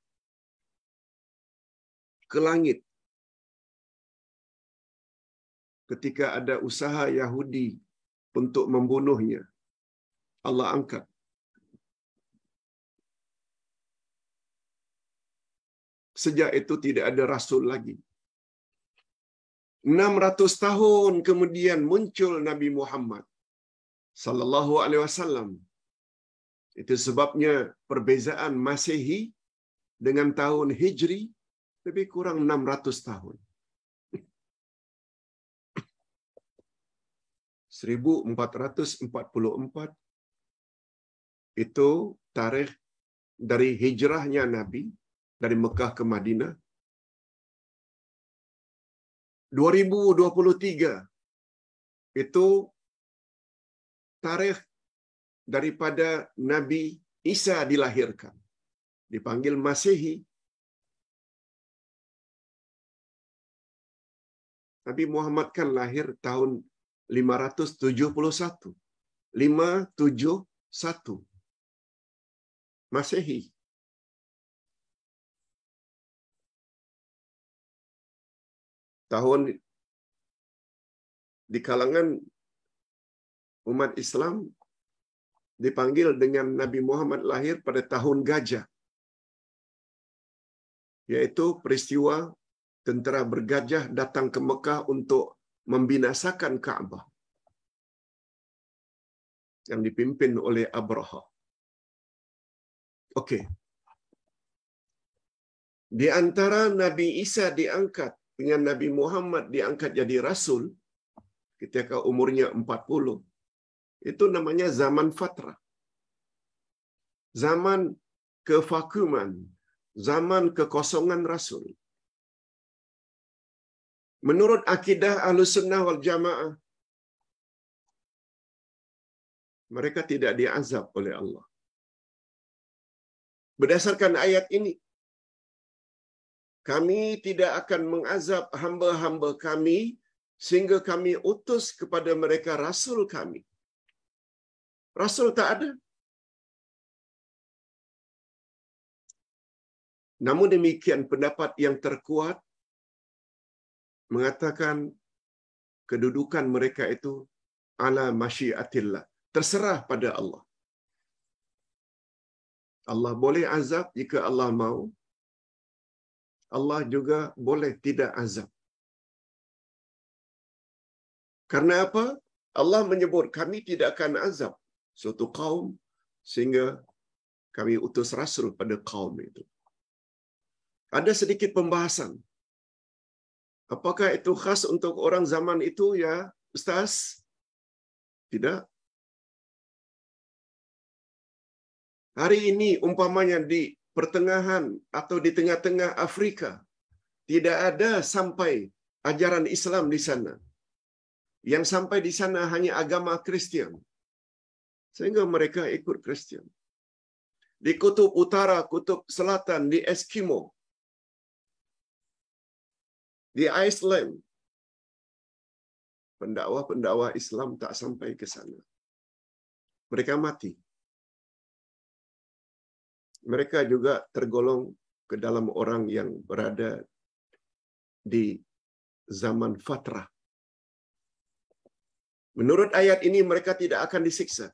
ke langit ketika ada usaha Yahudi untuk membunuhnya. Allah angkat. Sejak itu tidak ada rasul lagi. 600 tahun kemudian muncul Nabi Muhammad sallallahu alaihi wasallam itu sebabnya perbezaan Masehi dengan tahun Hijri lebih kurang 600 tahun. 1444 itu tarikh dari hijrahnya Nabi dari Mekah ke Madinah. 2023 itu tarikh daripada Nabi Isa dilahirkan. Dipanggil Masehi. Nabi Muhammad kan lahir tahun 571. 571. Masehi. Tahun di kalangan umat Islam dipanggil dengan Nabi Muhammad lahir pada tahun gajah. Yaitu peristiwa tentara bergajah datang ke Mekah untuk membinasakan Ka'bah. Yang dipimpin oleh Abraha. Oke. Okay. Di antara Nabi Isa diangkat dengan Nabi Muhammad diangkat jadi rasul ketika umurnya 40 itu namanya zaman fatrah. Zaman kevakuman, zaman kekosongan Rasul. Menurut akidah ahlu sunnah wal jamaah, mereka tidak diazab oleh Allah. Berdasarkan ayat ini, kami tidak akan mengazab hamba-hamba kami sehingga kami utus kepada mereka rasul kami Rasul tak ada. Namun demikian pendapat yang terkuat mengatakan kedudukan mereka itu ala masyiatillah, terserah pada Allah. Allah boleh azab jika Allah mahu. Allah juga boleh tidak azab. Karena apa? Allah menyebut kami tidak akan azab. suatu kaum sehingga kami utus rasul pada kaum itu. Ada sedikit pembahasan. Apakah itu khas untuk orang zaman itu ya, Ustaz? Tidak. Hari ini umpamanya di pertengahan atau di tengah-tengah Afrika, tidak ada sampai ajaran Islam di sana. Yang sampai di sana hanya agama Kristen. Sehingga mereka ikut Kristian. Di kutub utara, kutub selatan, di Eskimo, di Iceland, pendakwah-pendakwah Islam tak sampai ke sana. Mereka mati. Mereka juga tergolong ke dalam orang yang berada di zaman fatrah. Menurut ayat ini mereka tidak akan disiksa.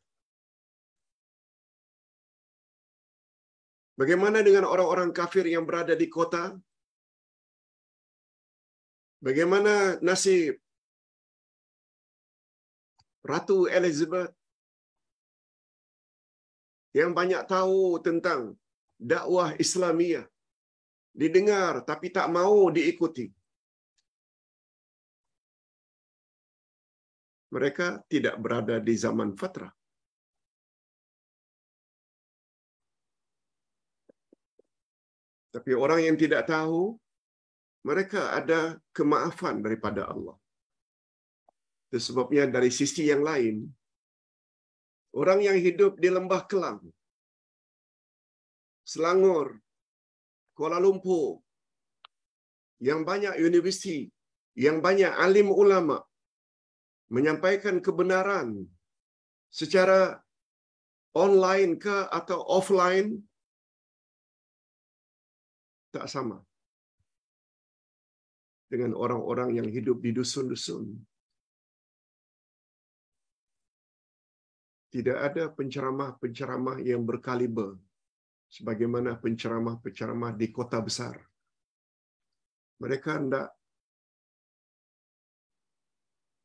Bagaimana dengan orang-orang kafir yang berada di kota? Bagaimana nasib Ratu Elizabeth yang banyak tahu tentang dakwah Islamiah, didengar tapi tak mau diikuti. Mereka tidak berada di zaman fatrah. Tapi orang yang tidak tahu, mereka ada kemaafan daripada Allah. Itu sebabnya dari sisi yang lain, orang yang hidup di Lembah Kelang, Selangor, Kuala Lumpur, yang banyak universiti, yang banyak alim ulama menyampaikan kebenaran secara online ke atau offline tak sama dengan orang-orang yang hidup di dusun-dusun. Tidak ada penceramah-penceramah yang berkaliber sebagaimana penceramah-penceramah di kota besar. Mereka hendak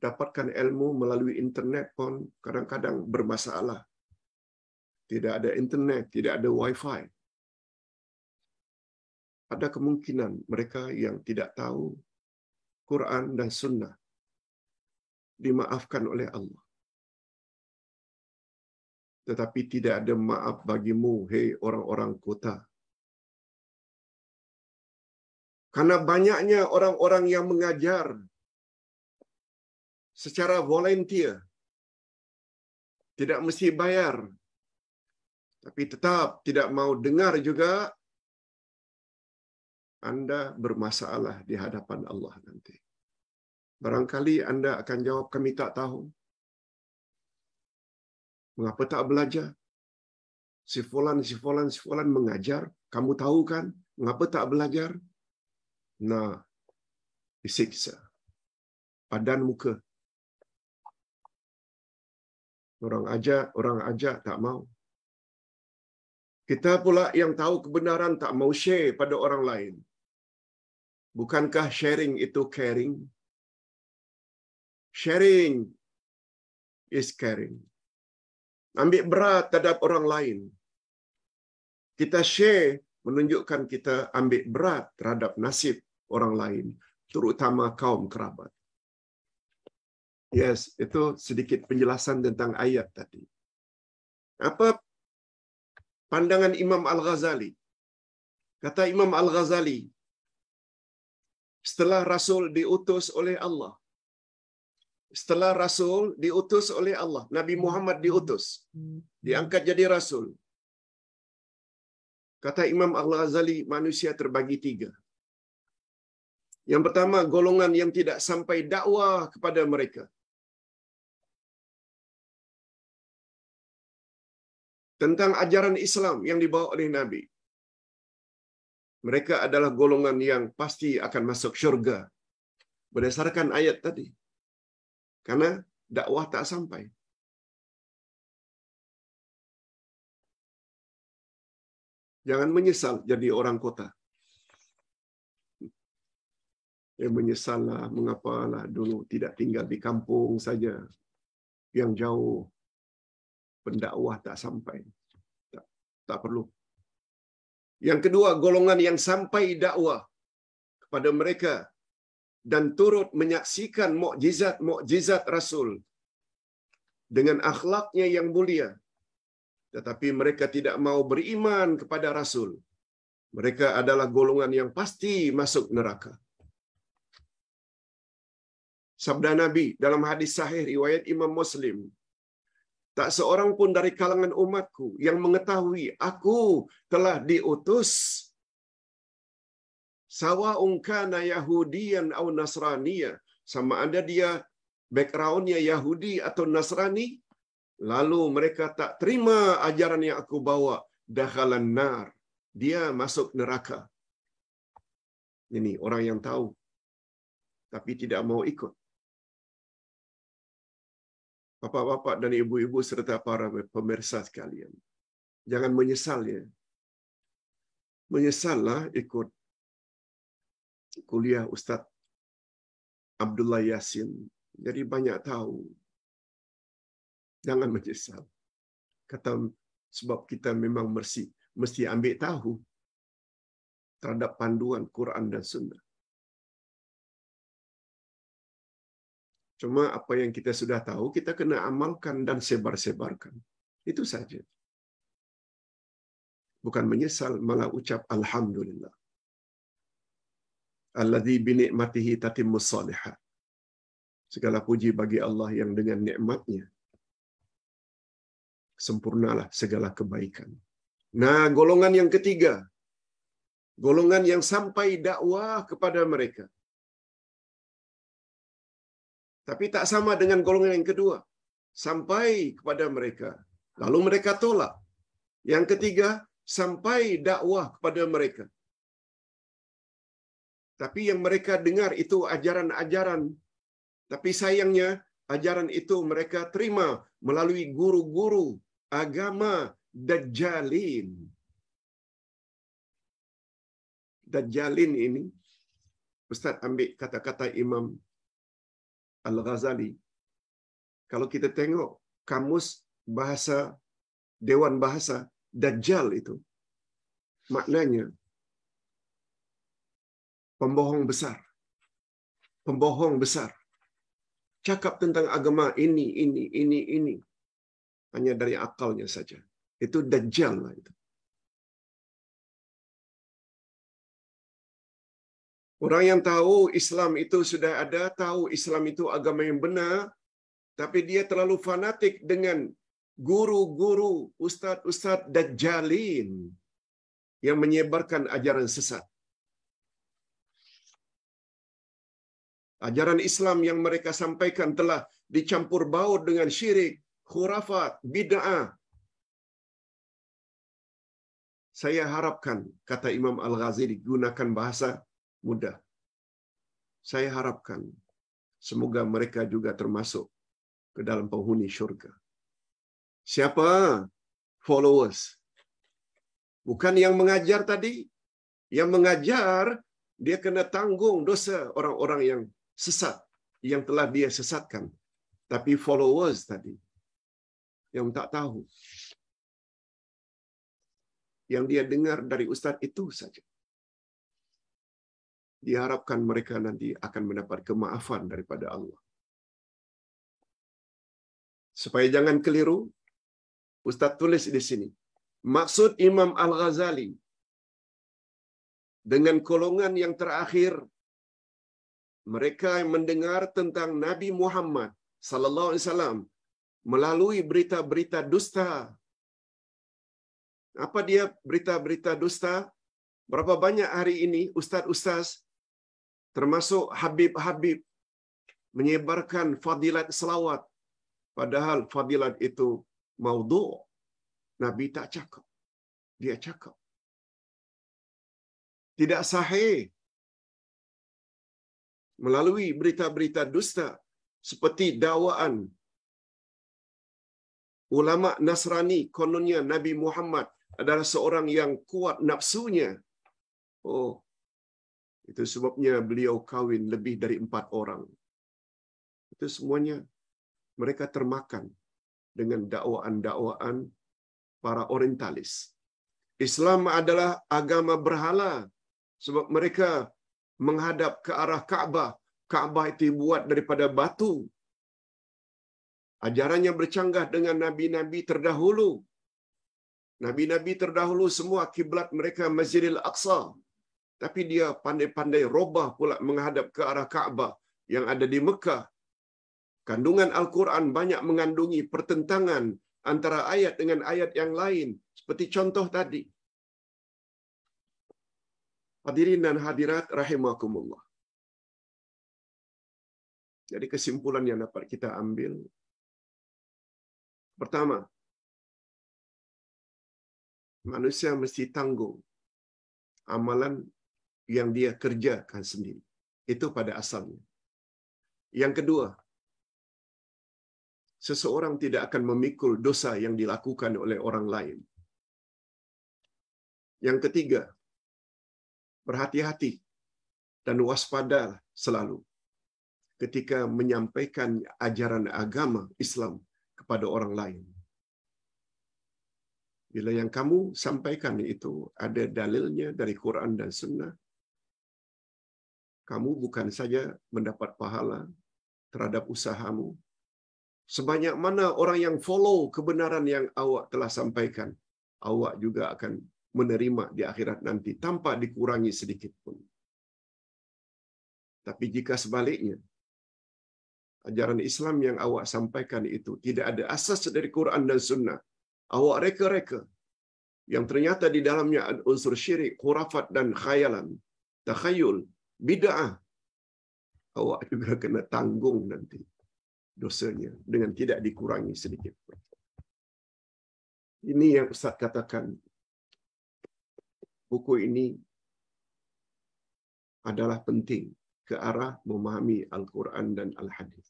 dapatkan ilmu melalui internet pun kadang-kadang bermasalah. Tidak ada internet, tidak ada wifi ada kemungkinan mereka yang tidak tahu Quran dan Sunnah dimaafkan oleh Allah. Tetapi tidak ada maaf bagimu, hei orang-orang kota. Karena banyaknya orang-orang yang mengajar secara volunteer, tidak mesti bayar, tapi tetap tidak mau dengar juga anda bermasalah di hadapan Allah nanti. Barangkali Anda akan jawab, kami tak tahu. Mengapa tak belajar? Si Fulan, si Fulan, si Fulan mengajar. Kamu tahu kan? Mengapa tak belajar? Nah, disiksa. Padan muka. Orang ajak, orang ajak tak mau. Kita pula yang tahu kebenaran tak mau share pada orang lain. Bukankah sharing itu caring? Sharing is caring. Ambil berat terhadap orang lain. Kita share menunjukkan kita ambil berat terhadap nasib orang lain, terutama kaum kerabat. Yes, itu sedikit penjelasan tentang ayat tadi. Apa pandangan Imam Al-Ghazali? Kata Imam Al-Ghazali, setelah rasul diutus oleh Allah setelah rasul diutus oleh Allah Nabi hmm. Muhammad diutus hmm. diangkat jadi rasul kata Imam Al-Ghazali manusia terbagi tiga. yang pertama golongan yang tidak sampai dakwah kepada mereka tentang ajaran Islam yang dibawa oleh Nabi Mereka adalah golongan yang pasti akan masuk syurga. Berdasarkan ayat tadi. Karena dakwah tak sampai. Jangan menyesal jadi orang kota. Ya menyesallah lah dulu tidak tinggal di kampung saja yang jauh. Pendakwah tak sampai. Tak, tak perlu yang kedua, golongan yang sampai dakwah kepada mereka dan turut menyaksikan mukjizat-mukjizat Rasul dengan akhlaknya yang mulia. Tetapi mereka tidak mau beriman kepada Rasul. Mereka adalah golongan yang pasti masuk neraka. Sabda Nabi dalam hadis sahih riwayat Imam Muslim Tak seorang pun dari kalangan umatku yang mengetahui aku telah diutus. Sawa ungkana Yahudian au Nasrania. Sama ada dia backgroundnya Yahudi atau Nasrani. Lalu mereka tak terima ajaran yang aku bawa. dahalan nar. Dia masuk neraka. Ini orang yang tahu. Tapi tidak mau ikut bapak-bapak dan ibu-ibu serta para pemirsa sekalian. Jangan menyesal ya. Menyesallah ikut kuliah Ustadz Abdullah Yasin. Jadi banyak tahu. Jangan menyesal. Kata sebab kita memang mesti mesti ambil tahu terhadap panduan Quran dan Sunnah. Cuma apa yang kita sudah tahu, kita kena amalkan dan sebar-sebarkan. Itu saja. Bukan menyesal, malah ucap Alhamdulillah. Alladhi binikmatihi tatimmu salihah. Segala puji bagi Allah yang dengan nikmatnya sempurnalah segala kebaikan. Nah, golongan yang ketiga, golongan yang sampai dakwah kepada mereka. Tapi tak sama dengan golongan yang kedua. Sampai kepada mereka. Lalu mereka tolak. Yang ketiga, sampai dakwah kepada mereka. Tapi yang mereka dengar itu ajaran-ajaran. Tapi sayangnya, ajaran itu mereka terima melalui guru-guru agama Dajjalin. Dajjalin ini, Ustaz ambil kata-kata Imam Al-Ghazali. Kalau kita tengok kamus bahasa Dewan Bahasa Dajjal itu maknanya pembohong besar. Pembohong besar. Cakap tentang agama ini, ini, ini, ini. Hanya dari akalnya saja. Itu Dajjal lah itu. Orang yang tahu Islam itu sudah ada, tahu Islam itu agama yang benar, tapi dia terlalu fanatik dengan guru-guru, ustad-ustad jalin yang menyebarkan ajaran sesat. Ajaran Islam yang mereka sampaikan telah dicampur baur dengan syirik, khurafat, bid'ah. Saya harapkan, kata Imam Al-Ghazali, gunakan bahasa mudah. Saya harapkan semoga mereka juga termasuk ke dalam penghuni syurga. Siapa followers? Bukan yang mengajar tadi. Yang mengajar dia kena tanggung dosa orang-orang yang sesat, yang telah dia sesatkan. Tapi followers tadi yang tak tahu. Yang dia dengar dari ustaz itu saja diharapkan mereka nanti akan mendapat kemaafan daripada Allah. Supaya jangan keliru, Ustaz tulis di sini. Maksud Imam Al-Ghazali dengan golongan yang terakhir mereka yang mendengar tentang Nabi Muhammad sallallahu alaihi wasallam melalui berita-berita dusta. Apa dia berita-berita dusta? Berapa banyak hari ini ustaz-ustaz termasuk Habib-Habib menyebarkan fadilat selawat. Padahal fadilat itu maudhu. Nabi tak cakap. Dia cakap. Tidak sahih. Melalui berita-berita dusta. Seperti dakwaan. Ulama Nasrani kononnya Nabi Muhammad adalah seorang yang kuat nafsunya. Oh, Itu sebabnya beliau kawin lebih dari empat orang. Itu semuanya mereka termakan dengan dakwaan-dakwaan para orientalis. Islam adalah agama berhala sebab mereka menghadap ke arah Ka'bah. Ka'bah itu dibuat daripada batu. Ajarannya bercanggah dengan nabi-nabi terdahulu. Nabi-nabi terdahulu semua kiblat mereka Masjidil Aqsa. Tapi dia pandai-pandai robah pula menghadap ke arah Kaabah yang ada di Mekah. Kandungan Al-Quran banyak mengandungi pertentangan antara ayat dengan ayat yang lain. Seperti contoh tadi. Hadirin dan hadirat rahimakumullah. Jadi kesimpulan yang dapat kita ambil. Pertama, manusia mesti tanggung amalan yang dia kerjakan sendiri. Itu pada asalnya. Yang kedua, seseorang tidak akan memikul dosa yang dilakukan oleh orang lain. Yang ketiga, berhati-hati dan waspada selalu ketika menyampaikan ajaran agama Islam kepada orang lain. Bila yang kamu sampaikan itu ada dalilnya dari Quran dan Sunnah, kamu bukan saja mendapat pahala terhadap usahamu. Sebanyak mana orang yang follow kebenaran yang awak telah sampaikan, awak juga akan menerima di akhirat nanti tanpa dikurangi sedikit pun. Tapi jika sebaliknya, ajaran Islam yang awak sampaikan itu tidak ada asas dari Quran dan Sunnah, awak reka-reka yang ternyata di dalamnya ada unsur syirik, khurafat dan khayalan, takhayul, bid'ah, awak juga kena tanggung nanti dosanya dengan tidak dikurangi sedikit. pun. Ini yang Ustaz katakan. Buku ini adalah penting ke arah memahami Al-Quran dan Al-Hadis.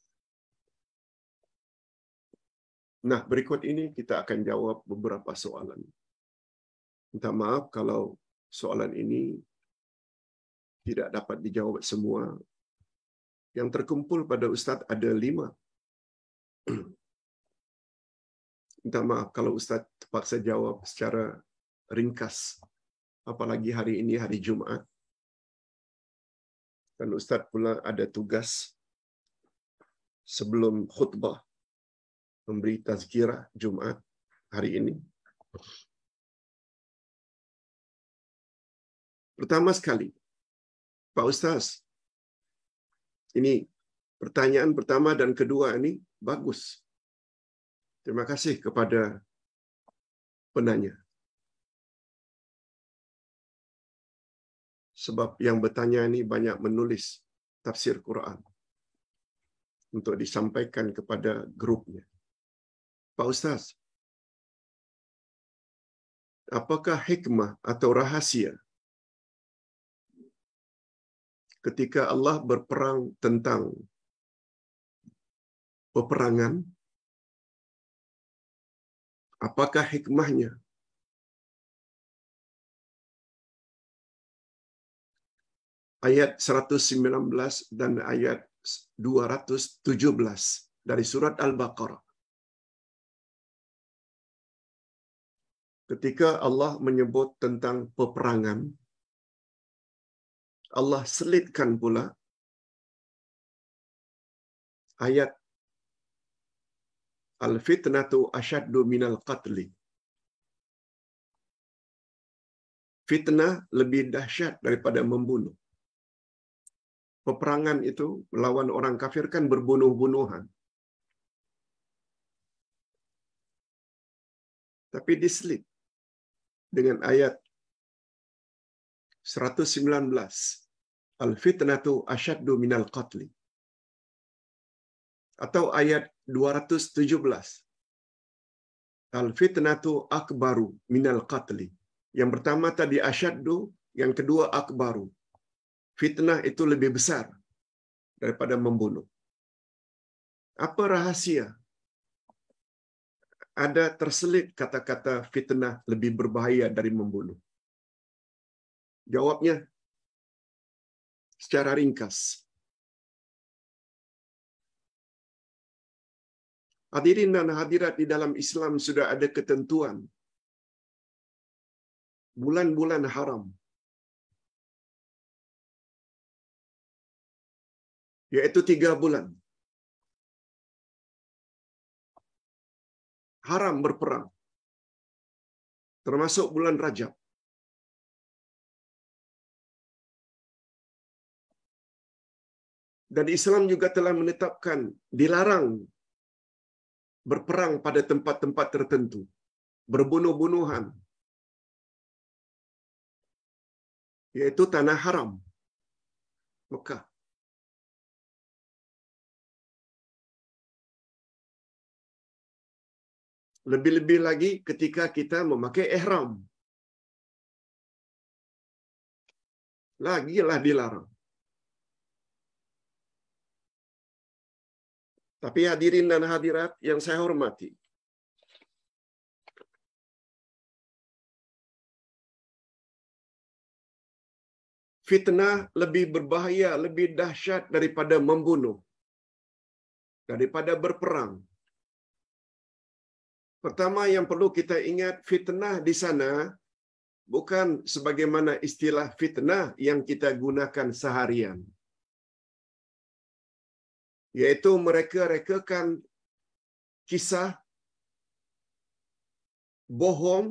Nah, berikut ini kita akan jawab beberapa soalan. Minta maaf kalau soalan ini tidak dapat dijawab semua. Yang terkumpul pada Ustadz ada lima. [CLEARS THROAT] Minta maaf kalau Ustadz terpaksa jawab secara ringkas. Apalagi hari ini hari Jumat. Dan Ustadz pula ada tugas sebelum khutbah memberi tazkirah Jumat hari ini. Pertama sekali, Pak Ustaz, ini pertanyaan pertama dan kedua ini bagus. Terima kasih kepada penanya. Sebab yang bertanya ini banyak menulis tafsir Quran untuk disampaikan kepada grupnya. Pak Ustaz, apakah hikmah atau rahasia ketika Allah berperang tentang peperangan, apakah hikmahnya? Ayat 119 dan ayat 217 dari surat Al-Baqarah. Ketika Allah menyebut tentang peperangan, Allah selitkan pula ayat Al-fitnatu asyaddu minal qatli. Fitnah lebih dahsyat daripada membunuh. Peperangan itu melawan orang kafir kan berbunuh-bunuhan. Tapi diselit dengan ayat 119 Al-fitnatu ashaddu minal qatli. Atau ayat 217. Al-fitnatu akbaru minal qatli. Yang pertama tadi ashaddu, yang kedua akbaru. Fitnah itu lebih besar daripada membunuh. Apa rahasia? Ada terselit kata-kata fitnah lebih berbahaya dari membunuh. Jawabnya secara ringkas. Hadirin dan hadirat di dalam Islam sudah ada ketentuan bulan-bulan haram. Yaitu tiga bulan. Haram berperang. Termasuk bulan Rajab. Dan Islam juga telah menetapkan dilarang berperang pada tempat-tempat tertentu, berbunuh-bunuhan, yaitu tanah haram, Mekah. Lebih-lebih lagi ketika kita memakai ihram. Lagilah dilarang. Tapi hadirin dan hadirat yang saya hormati, fitnah lebih berbahaya, lebih dahsyat daripada membunuh, daripada berperang. Pertama yang perlu kita ingat, fitnah di sana bukan sebagaimana istilah fitnah yang kita gunakan seharian. iaitu mereka rekakan kisah bohong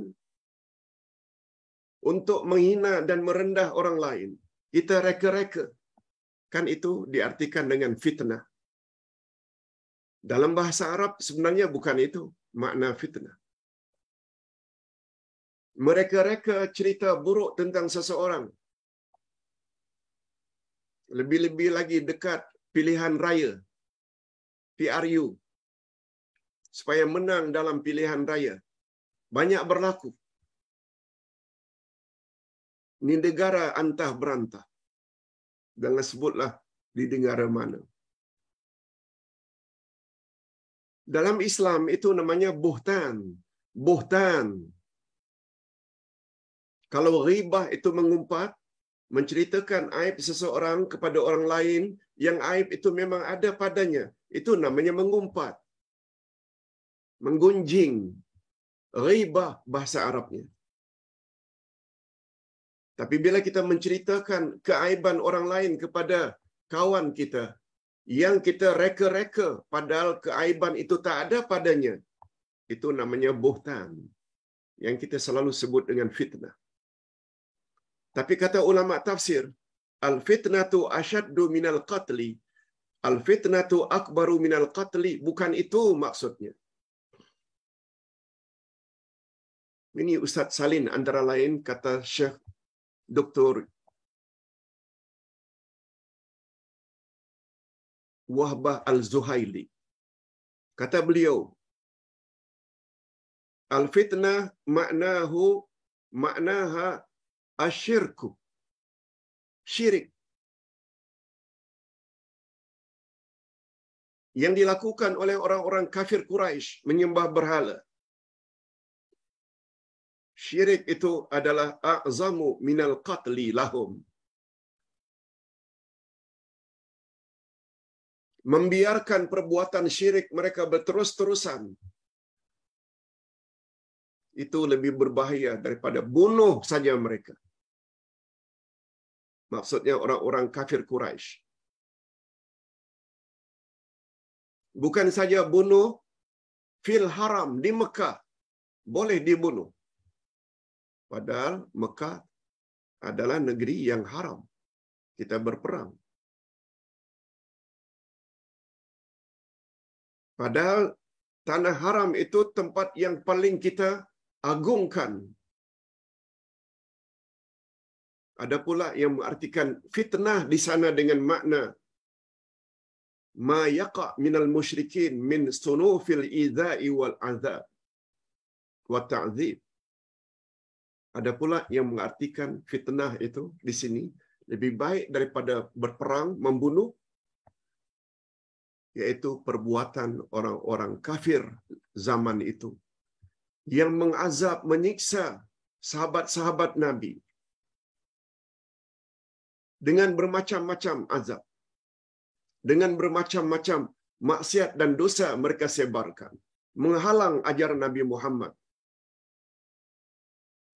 untuk menghina dan merendah orang lain. Kita reka-reka. Kan itu diartikan dengan fitnah. Dalam bahasa Arab sebenarnya bukan itu makna fitnah. Mereka reka cerita buruk tentang seseorang. Lebih-lebih lagi dekat pilihan raya, PRU supaya menang dalam pilihan raya. Banyak berlaku. Ini negara antah berantah. Jangan sebutlah di negara mana. Dalam Islam itu namanya buhtan. Buhtan. Kalau ribah itu mengumpat, menceritakan aib seseorang kepada orang lain yang aib itu memang ada padanya. Itu namanya mengumpat. Menggunjing. Ribah bahasa Arabnya. Tapi bila kita menceritakan keaiban orang lain kepada kawan kita, yang kita reka-reka padahal keaiban itu tak ada padanya, itu namanya buhtan. Yang kita selalu sebut dengan fitnah. Tapi kata ulama tafsir, al-fitnatu asyaddu minal qatli, Al fitnatu akbaru minal qatli. Bukan itu maksudnya. Ini Ustadz Salin antara lain kata Syekh Dr. Wahbah Al-Zuhaili. Kata beliau, Al-fitnah maknahu maknaha asyirku. Syirik. yang dilakukan oleh orang-orang kafir Quraisy menyembah berhala. Syirik itu adalah a'zamu minal qatli lahum. Membiarkan perbuatan syirik mereka berterus-terusan. Itu lebih berbahaya daripada bunuh saja mereka. Maksudnya orang-orang kafir Quraisy. bukan saja bunuh fil haram di Mekah boleh dibunuh padahal Mekah adalah negeri yang haram kita berperang padahal tanah haram itu tempat yang paling kita agungkan ada pula yang mengartikan fitnah di sana dengan makna ma yaqa minal musyrikin min sunufil idza'i wal azab wa ta'dzib. Ada pula yang mengartikan fitnah itu di sini lebih baik daripada berperang membunuh yaitu perbuatan orang-orang kafir zaman itu yang mengazab menyiksa sahabat-sahabat Nabi dengan bermacam-macam azab dengan bermacam-macam maksiat dan dosa mereka sebarkan, menghalang ajaran Nabi Muhammad.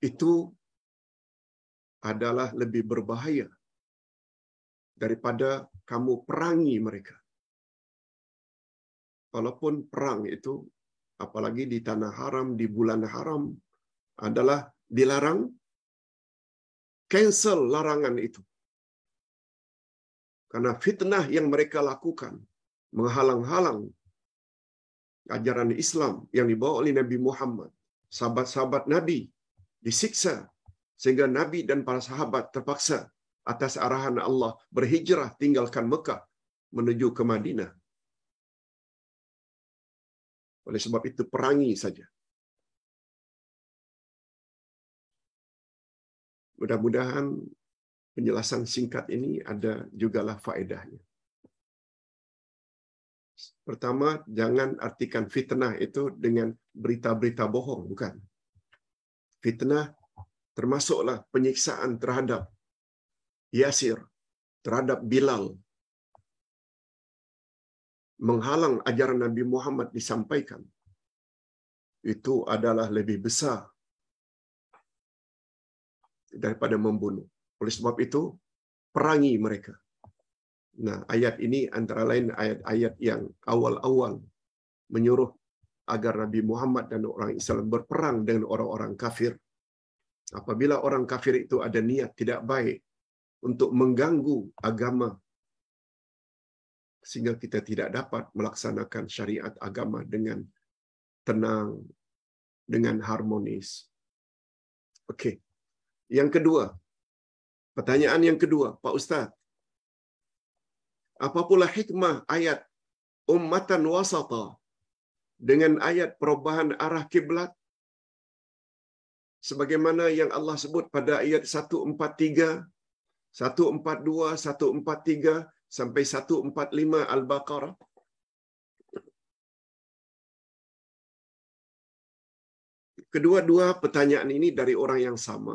Itu adalah lebih berbahaya daripada kamu perangi mereka. Walaupun perang itu apalagi di tanah haram, di bulan haram adalah dilarang cancel larangan itu. Karena fitnah yang mereka lakukan menghalang-halang ajaran Islam yang dibawa oleh Nabi Muhammad. Sahabat-sahabat Nabi disiksa sehingga Nabi dan para sahabat terpaksa atas arahan Allah berhijrah tinggalkan Mekah menuju ke Madinah. Oleh sebab itu perangi saja. Mudah-mudahan penjelasan singkat ini ada juga jugalah faedahnya. Pertama, jangan artikan fitnah itu dengan berita-berita bohong, bukan. Fitnah termasuklah penyiksaan terhadap Yasir, terhadap Bilal. Menghalang ajaran Nabi Muhammad disampaikan. Itu adalah lebih besar daripada membunuh. Oleh sebab itu, perangi mereka. Nah, ayat ini antara lain ayat-ayat yang awal-awal menyuruh agar Nabi Muhammad dan orang Islam berperang dengan orang-orang kafir. Apabila orang kafir itu ada niat tidak baik untuk mengganggu agama sehingga kita tidak dapat melaksanakan syariat agama dengan tenang, dengan harmonis. Okey. Yang kedua, Pertanyaan yang kedua, Pak Ustaz. Apa pula hikmah ayat ummatan wasata dengan ayat perubahan arah kiblat? Sebagaimana yang Allah sebut pada ayat 143, 142, 143 sampai 145 Al-Baqarah. kedua-dua pertanyaan ini dari orang yang sama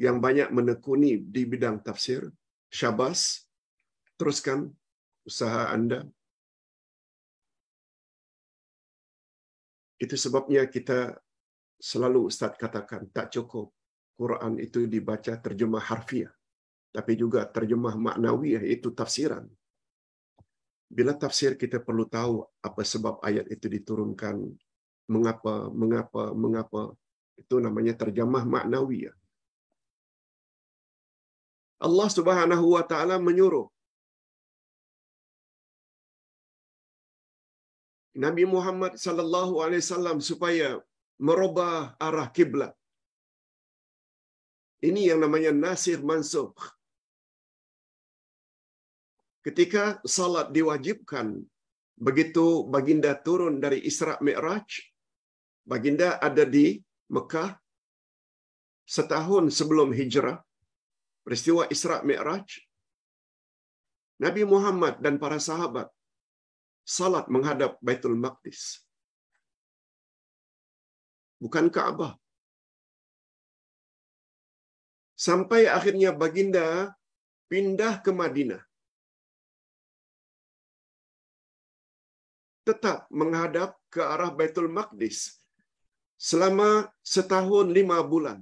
yang banyak menekuni di bidang tafsir. Syabas, teruskan usaha Anda. Itu sebabnya kita selalu Ustaz katakan, tak cukup Quran itu dibaca terjemah harfiah, tapi juga terjemah maknawiah, itu tafsiran. Bila tafsir kita perlu tahu apa sebab ayat itu diturunkan, mengapa, mengapa, mengapa. Itu namanya terjemah maknawiah. Allah Subhanahu wa taala menyuruh Nabi Muhammad sallallahu alaihi wasallam supaya merubah arah kiblat. Ini yang namanya nasir mansukh. Ketika salat diwajibkan, begitu baginda turun dari Isra Mi'raj, baginda ada di Mekah setahun sebelum hijrah. peristiwa Isra Mi'raj, Nabi Muhammad dan para sahabat salat menghadap Baitul Maqdis. Bukan Ka'bah. Sampai akhirnya baginda pindah ke Madinah. Tetap menghadap ke arah Baitul Maqdis selama setahun lima bulan.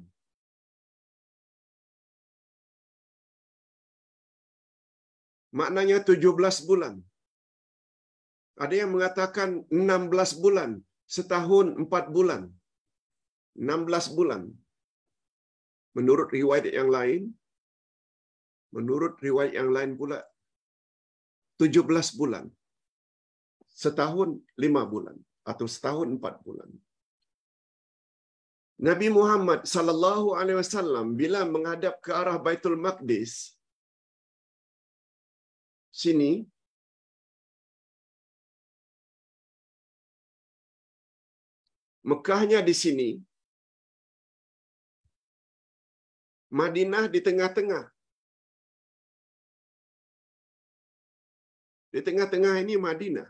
Maknanya 17 bulan. Ada yang mengatakan 16 bulan, setahun 4 bulan. 16 bulan. Menurut riwayat yang lain, menurut riwayat yang lain pula 17 bulan. Setahun 5 bulan atau setahun 4 bulan. Nabi Muhammad sallallahu alaihi wasallam bila menghadap ke arah Baitul Maqdis sini Mekahnya di sini, Madinah di tengah-tengah. Di tengah-tengah ini Madinah.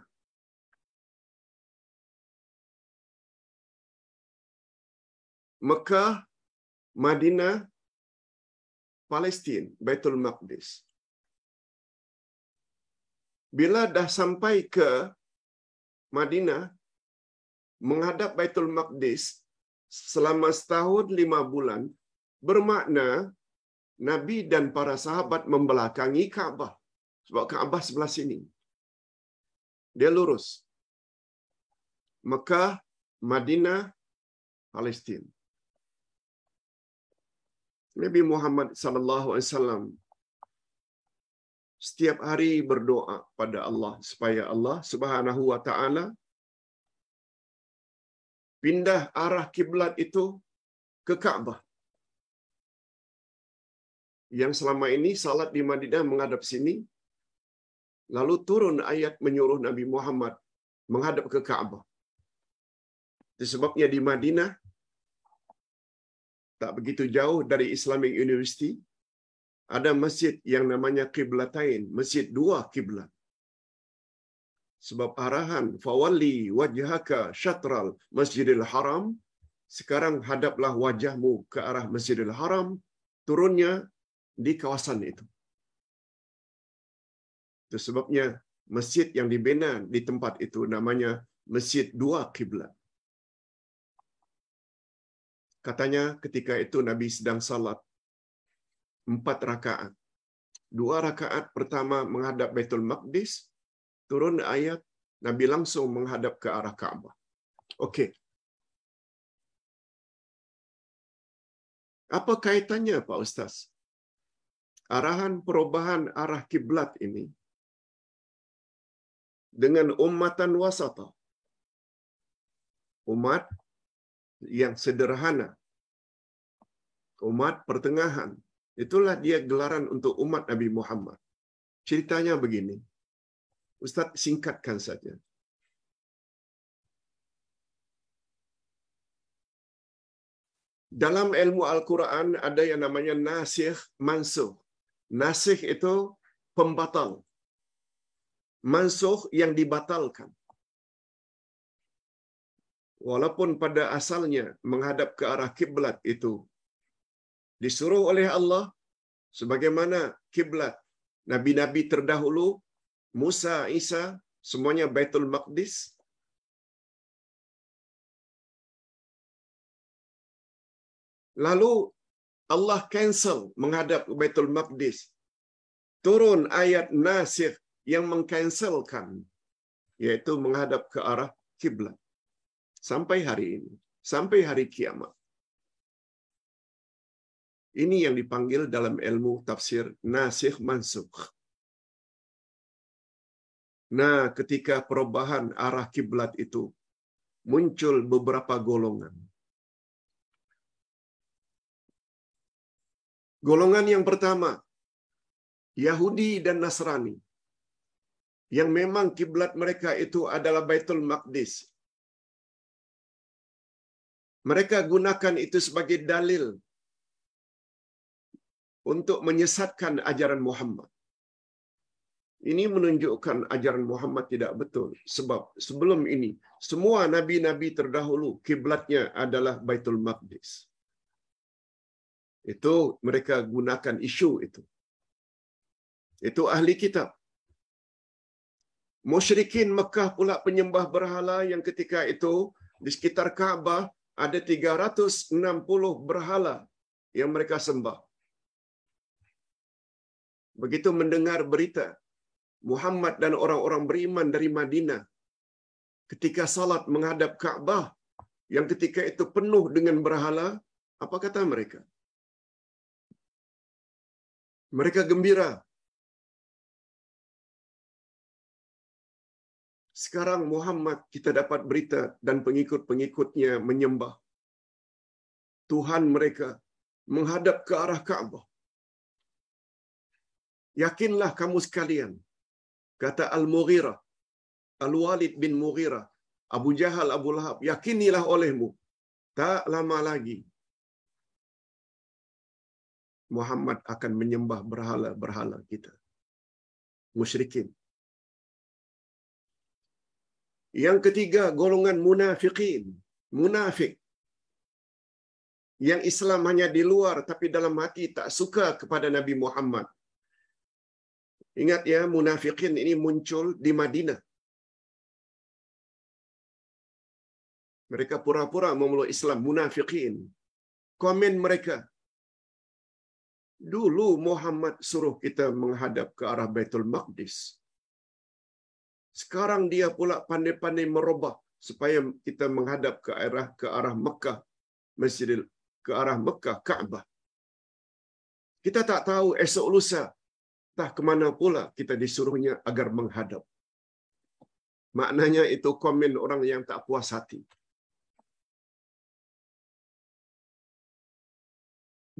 Mekah, Madinah, Palestin, Baitul Maqdis. Bila dah sampai ke Madinah, menghadap Baitul Maqdis selama setahun lima bulan, bermakna Nabi dan para sahabat membelakangi Kaabah, Sebab kaabah sebelah sini. Dia lurus. Mekah, Madinah, Palestin. Nabi Muhammad sallallahu alaihi wasallam setiap hari berdoa pada Allah supaya Allah Subhanahu wa taala pindah arah kiblat itu ke Ka'bah. Yang selama ini salat di Madinah menghadap sini, lalu turun ayat menyuruh Nabi Muhammad menghadap ke Ka'bah. Sebabnya di Madinah tak begitu jauh dari Islamic University ada masjid yang namanya kiblatain, masjid dua kiblat. Sebab arahan fawalli wajhaka syatral Masjidil Haram, sekarang hadaplah wajahmu ke arah Masjidil Haram, turunnya di kawasan itu. Itu sebabnya masjid yang dibina di tempat itu namanya Masjid Dua Kiblat. Katanya ketika itu Nabi sedang salat empat rakaat. Dua rakaat pertama menghadap Baitul Maqdis, turun ayat, Nabi langsung menghadap ke arah Ka'bah. oke. Apa kaitannya Pak Ustaz? Arahan perubahan arah kiblat ini dengan ummatan wasata. Umat yang sederhana. Umat pertengahan Itulah dia gelaran untuk umat Nabi Muhammad. Ceritanya begini. Ustaz singkatkan saja. Dalam ilmu Al-Quran ada yang namanya nasih mansuh. Nasih itu pembatal. Mansuh yang dibatalkan. Walaupun pada asalnya menghadap ke arah kiblat itu disuruh oleh Allah sebagaimana kiblat nabi-nabi terdahulu Musa, Isa, semuanya Baitul Maqdis. Lalu Allah cancel menghadap Baitul Maqdis. Turun ayat Nasir yang mengcancelkan yaitu menghadap ke arah kiblat. Sampai hari ini, sampai hari kiamat. Ini yang dipanggil dalam ilmu tafsir nasikh mansukh. Nah, ketika perubahan arah kiblat itu muncul beberapa golongan. Golongan yang pertama, Yahudi dan Nasrani. Yang memang kiblat mereka itu adalah Baitul Maqdis. Mereka gunakan itu sebagai dalil untuk menyesatkan ajaran Muhammad. Ini menunjukkan ajaran Muhammad tidak betul. Sebab sebelum ini, semua nabi-nabi terdahulu kiblatnya adalah Baitul Maqdis. Itu mereka gunakan isu itu. Itu ahli kitab. Musyrikin Mekah pula penyembah berhala yang ketika itu di sekitar Ka'bah ada 360 berhala yang mereka sembah. begitu mendengar berita Muhammad dan orang-orang beriman dari Madinah ketika salat menghadap Ka'bah yang ketika itu penuh dengan berhala, apa kata mereka? Mereka gembira. Sekarang Muhammad kita dapat berita dan pengikut-pengikutnya menyembah Tuhan mereka menghadap ke arah Ka'bah. Yakinlah kamu sekalian. Kata Al-Mughirah, Al-Walid bin Mughirah, Abu Jahal, Abu Lahab, yakinilah olehmu. Tak lama lagi Muhammad akan menyembah berhala-berhala kita. Musyrikin. Yang ketiga, golongan munafikin. Munafik. Yang Islam hanya di luar, tapi dalam hati tak suka kepada Nabi Muhammad Ingat ya, munafikin ini muncul di Madinah. Mereka pura-pura memeluk Islam, munafikin. Komen mereka, dulu Muhammad suruh kita menghadap ke arah Baitul Maqdis. Sekarang dia pula pandai-pandai merubah supaya kita menghadap ke arah ke arah Mekah, Masjidil ke arah Mekah, Ka'bah. Kita tak tahu esok lusa entah kemana pula kita disuruhnya agar menghadap. Maknanya itu komen orang yang tak puas hati.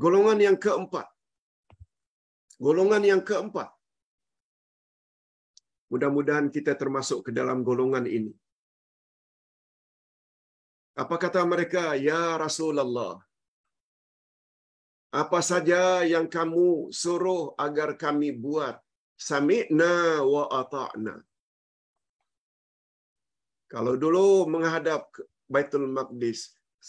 Golongan yang keempat. Golongan yang keempat. Mudah-mudahan kita termasuk ke dalam golongan ini. Apa kata mereka? Ya Rasulullah, apa saja yang kamu suruh agar kami buat. Sami'na wa ata'na. Kalau dulu menghadap Baitul Maqdis,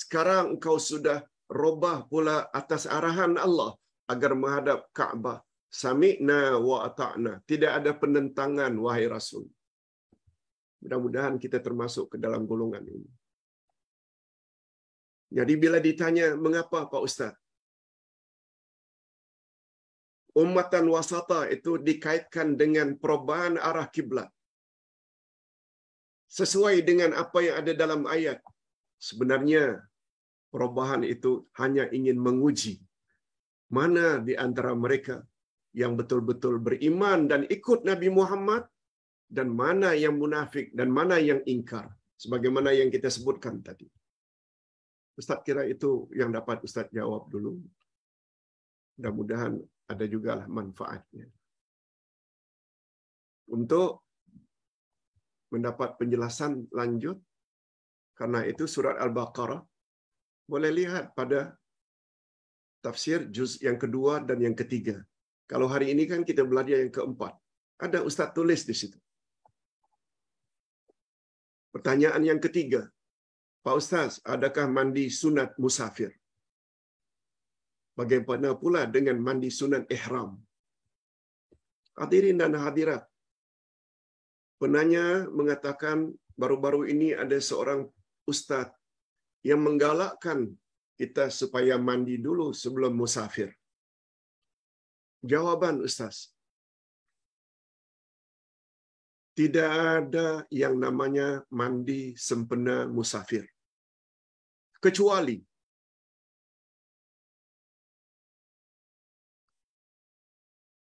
sekarang engkau sudah robah pula atas arahan Allah agar menghadap Ka'bah. Sami'na wa ata'na. Tidak ada penentangan, wahai Rasul. Mudah-mudahan kita termasuk ke dalam golongan ini. Jadi bila ditanya, mengapa Pak Ustaz? Ummatan wasata itu dikaitkan dengan perubahan arah kiblat. Sesuai dengan apa yang ada dalam ayat. Sebenarnya perubahan itu hanya ingin menguji mana di antara mereka yang betul-betul beriman dan ikut Nabi Muhammad dan mana yang munafik dan mana yang ingkar sebagaimana yang kita sebutkan tadi. Ustaz kira itu yang dapat Ustaz jawab dulu. Mudah-mudahan ada juga manfaatnya. Untuk mendapat penjelasan lanjut, karena itu surat Al-Baqarah, boleh lihat pada tafsir juz yang kedua dan yang ketiga. Kalau hari ini kan kita belajar yang keempat. Ada Ustaz tulis di situ. Pertanyaan yang ketiga, Pak Ustaz, adakah mandi sunat musafir? Bagaimana pula dengan mandi sunat ihram? Hadirin dan hadirat, penanya mengatakan baru-baru ini ada seorang ustadz yang menggalakkan kita supaya mandi dulu sebelum musafir. Jawaban Ustaz, tidak ada yang namanya mandi sempena musafir. Kecuali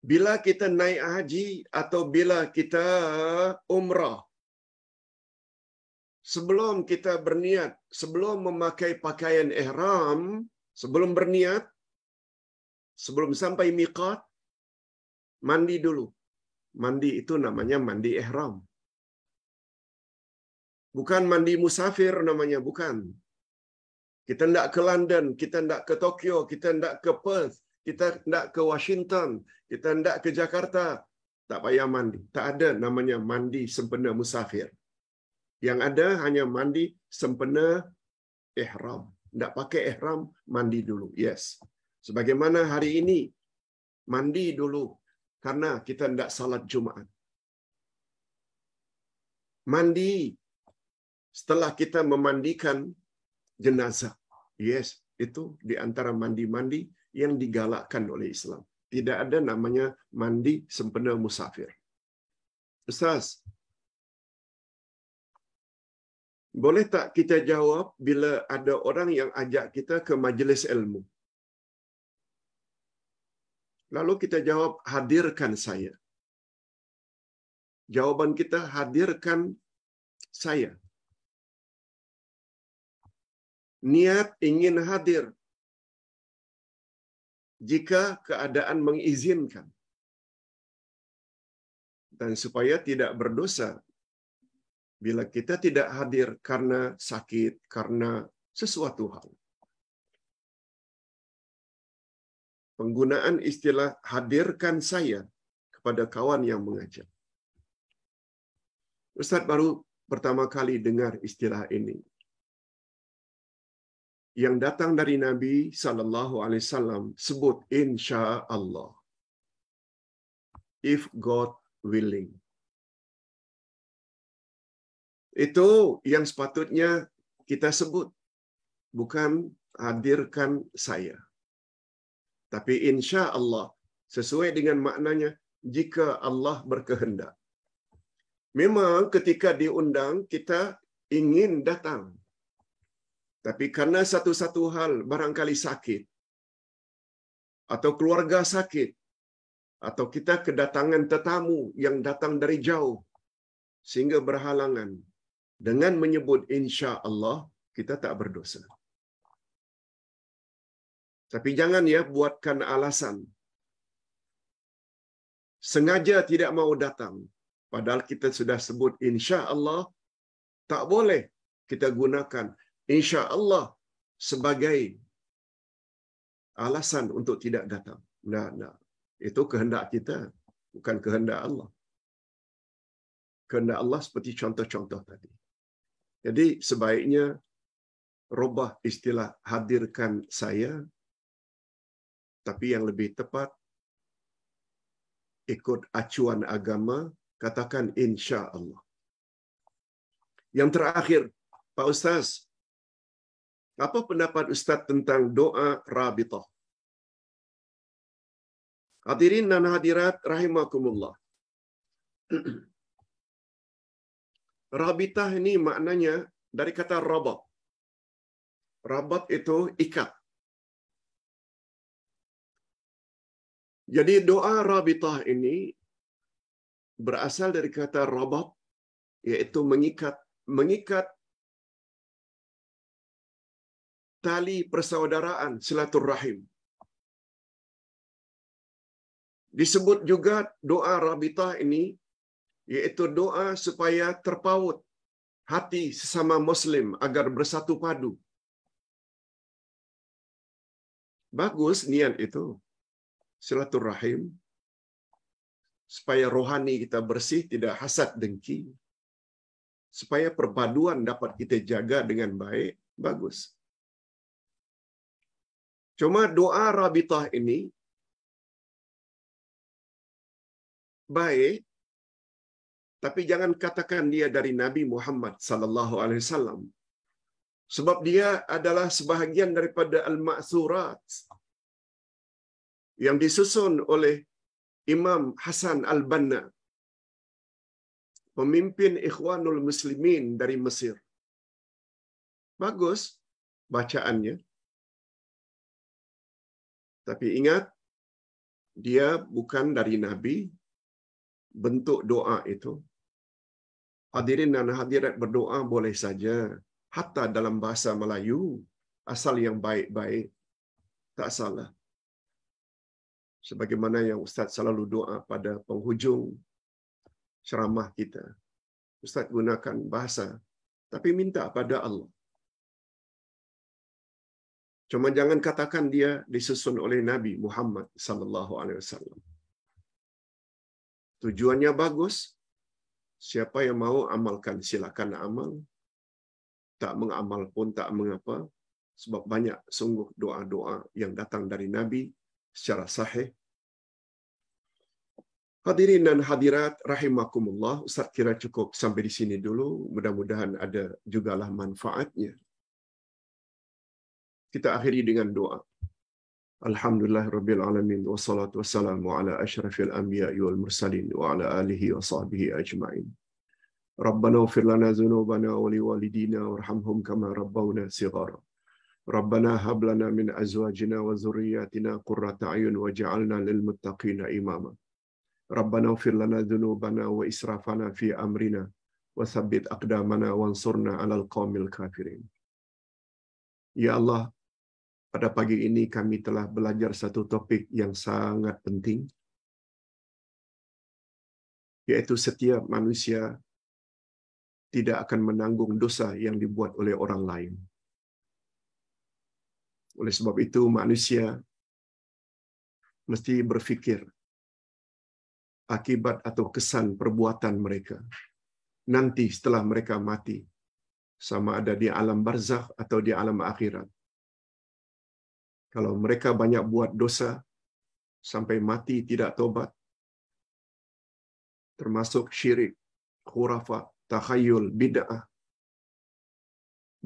Bila kita naik haji atau bila kita umrah, sebelum kita berniat, sebelum memakai pakaian ihram, sebelum berniat, sebelum sampai miqat, mandi dulu. Mandi itu namanya mandi ihram. Bukan mandi musafir namanya, bukan. Kita tidak ke London, kita tidak ke Tokyo, kita tidak ke Perth, kita hendak ke Washington, kita hendak ke Jakarta, tak payah mandi. Tak ada namanya mandi sempena musafir. Yang ada hanya mandi sempena ihram. Tak pakai ihram, mandi dulu. Yes. Sebagaimana hari ini, mandi dulu. Karena kita tidak salat Jumaat. Mandi setelah kita memandikan jenazah. Yes, itu di antara mandi-mandi yang digalakkan oleh Islam. Tidak ada namanya mandi sempena musafir. Ustaz, boleh tak kita jawab bila ada orang yang ajak kita ke majelis ilmu? Lalu kita jawab, hadirkan saya. Jawaban kita, hadirkan saya. Niat ingin hadir, jika keadaan mengizinkan. Dan supaya tidak berdosa bila kita tidak hadir karena sakit, karena sesuatu hal. Penggunaan istilah hadirkan saya kepada kawan yang mengajar. Ustadz baru pertama kali dengar istilah ini. yang datang dari Nabi sallallahu alaihi wasallam sebut insyaallah. If God willing. Itu yang sepatutnya kita sebut bukan hadirkan saya. Tapi insyaallah sesuai dengan maknanya jika Allah berkehendak. Memang ketika diundang kita ingin datang tapi karena satu-satu hal barangkali sakit, atau keluarga sakit, atau kita kedatangan tetamu yang datang dari jauh, sehingga berhalangan dengan menyebut insya Allah kita tak berdosa. Tapi jangan ya buatkan alasan. Sengaja tidak mau datang. Padahal kita sudah sebut insya Allah tak boleh kita gunakan insya-Allah sebagai alasan untuk tidak datang. Nah, nah. Itu kehendak kita, bukan kehendak Allah. Kehendak Allah seperti contoh-contoh tadi. Jadi sebaiknya robah istilah hadirkan saya tapi yang lebih tepat ikut acuan agama katakan insya Allah. Yang terakhir Pak Ustaz, Apa pendapat Ustaz tentang doa rabitah? Hadirin dan hadirat rahimakumullah. [CLEARS THROAT] rabitah ini maknanya dari kata rabat. Rabat itu ikat. Jadi doa rabitah ini berasal dari kata rabat yaitu mengikat. Mengikat tali persaudaraan silaturahim. Disebut juga doa rabitah ini yaitu doa supaya terpaut hati sesama muslim agar bersatu padu. Bagus niat itu. Silaturahim supaya rohani kita bersih, tidak hasad dengki. Supaya perpaduan dapat kita jaga dengan baik, bagus. Cuma doa rabitah ini baik, tapi jangan katakan dia dari Nabi Muhammad sallallahu alaihi wasallam. Sebab dia adalah sebahagian daripada al masurat yang disusun oleh Imam Hasan Al-Banna, pemimpin Ikhwanul Muslimin dari Mesir. Bagus bacaannya. Tapi ingat, dia bukan dari Nabi. Bentuk doa itu. Hadirin dan hadirat berdoa boleh saja. Hatta dalam bahasa Melayu. Asal yang baik-baik. Tak salah. Sebagaimana yang Ustaz selalu doa pada penghujung ceramah kita. Ustaz gunakan bahasa. Tapi minta pada Allah. Cuma jangan katakan dia disusun oleh Nabi Muhammad sallallahu alaihi wasallam. Tujuannya bagus. Siapa yang mau amalkan silakan amal. Tak mengamal pun tak mengapa sebab banyak sungguh doa-doa yang datang dari Nabi secara sahih. Hadirin dan hadirat rahimakumullah, Ustaz kira cukup sampai di sini dulu. Mudah-mudahan ada jugalah manfaatnya kita akhiri dengan doa. Alhamdulillah Wassalatu wassalamu ala ashrafil anbiya wal mursalin Warhamhum kama rabbawna sigara Rabbana hablana min azwajina wa zurriyatina Qurrata ayun imama Rabbana ufir wa israfana fi amrina Wa sabbit aqdamana wa kafirin Ya Allah, pada pagi ini kami telah belajar satu topik yang sangat penting, yaitu setiap manusia tidak akan menanggung dosa yang dibuat oleh orang lain. Oleh sebab itu, manusia mesti berfikir akibat atau kesan perbuatan mereka. Nanti setelah mereka mati, sama ada di alam barzakh atau di alam akhirat, kalau mereka banyak buat dosa sampai mati tidak tobat, termasuk syirik, khurafat, takhayul, bid'ah,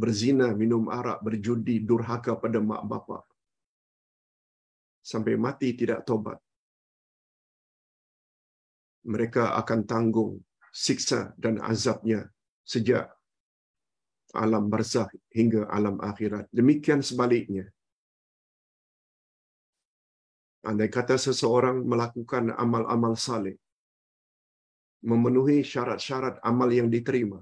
berzina, minum arak, berjudi, durhaka pada mak bapa, Sampai mati tidak tobat. Mereka akan tanggung siksa dan azabnya sejak alam barzah hingga alam akhirat. Demikian sebaliknya, Andai kata seseorang melakukan amal-amal saleh, memenuhi syarat-syarat amal yang diterima,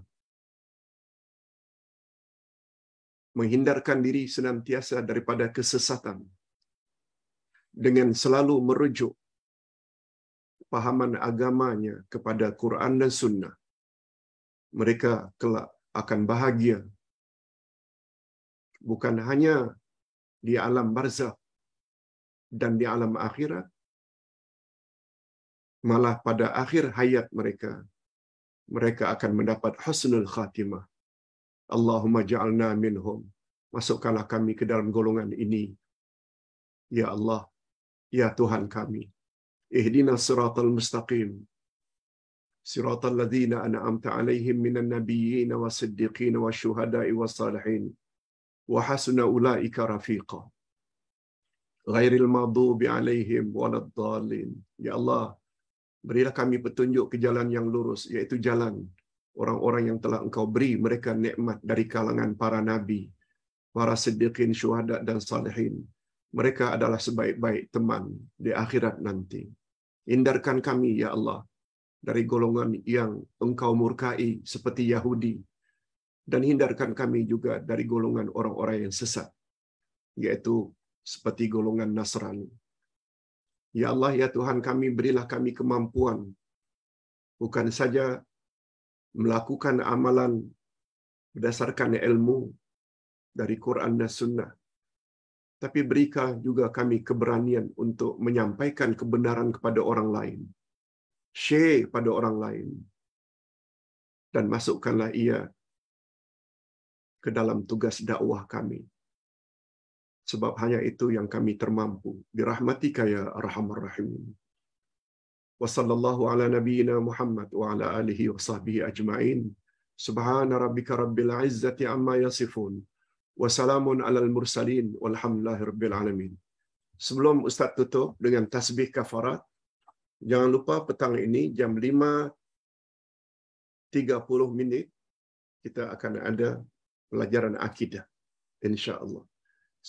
menghindarkan diri senantiasa daripada kesesatan, dengan selalu merujuk pahaman agamanya kepada Quran dan Sunnah, mereka kelak akan bahagia bukan hanya di alam barzah dan di alam akhirat malah pada akhir hayat mereka mereka akan mendapat husnul khatimah Allahumma ja'alna minhum masukkanlah kami ke dalam golongan ini ya Allah ya Tuhan kami ihdina siratal mustaqim siratal ladzina an'amta alaihim minan nabiyyin wasiddiqin wa wasalihin wa hasuna ulaika rafiqah ghairil maghdubi alaihim waladdallin. Ya Allah, berilah kami petunjuk ke jalan yang lurus, yaitu jalan orang-orang yang telah engkau beri mereka nikmat dari kalangan para nabi, para siddiqin, syuhada dan salihin. Mereka adalah sebaik-baik teman di akhirat nanti. Hindarkan kami, ya Allah, dari golongan yang engkau murkai seperti Yahudi, dan hindarkan kami juga dari golongan orang-orang yang sesat, yaitu seperti golongan Nasrani. Ya Allah, ya Tuhan kami, berilah kami kemampuan bukan saja melakukan amalan berdasarkan ilmu dari Quran dan Sunnah, tapi berikan juga kami keberanian untuk menyampaikan kebenaran kepada orang lain, share pada orang lain, dan masukkanlah ia ke dalam tugas dakwah kami sebab hanya itu yang kami termampu. Birahmatika ya arhamar Rahim. Wa sallallahu ala nabiyyina Muhammad wa ala alihi wa sahbihi ajma'in. Subhana rabbika rabbil izzati amma yasifun. Wa salamun al mursalin walhamdulillahi rabbil alamin. Sebelum Ustaz tutup dengan tasbih kafarat, jangan lupa petang ini jam 5.30 minit kita akan ada pelajaran akidah. InsyaAllah.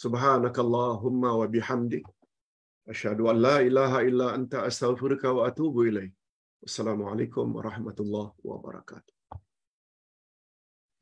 Subhanakallahumma wa bihamdi. Asyhadu an la ilaha illa anta astaghfiruka wa atubu ilaik. Wassalamualaikum warahmatullahi wabarakatuh.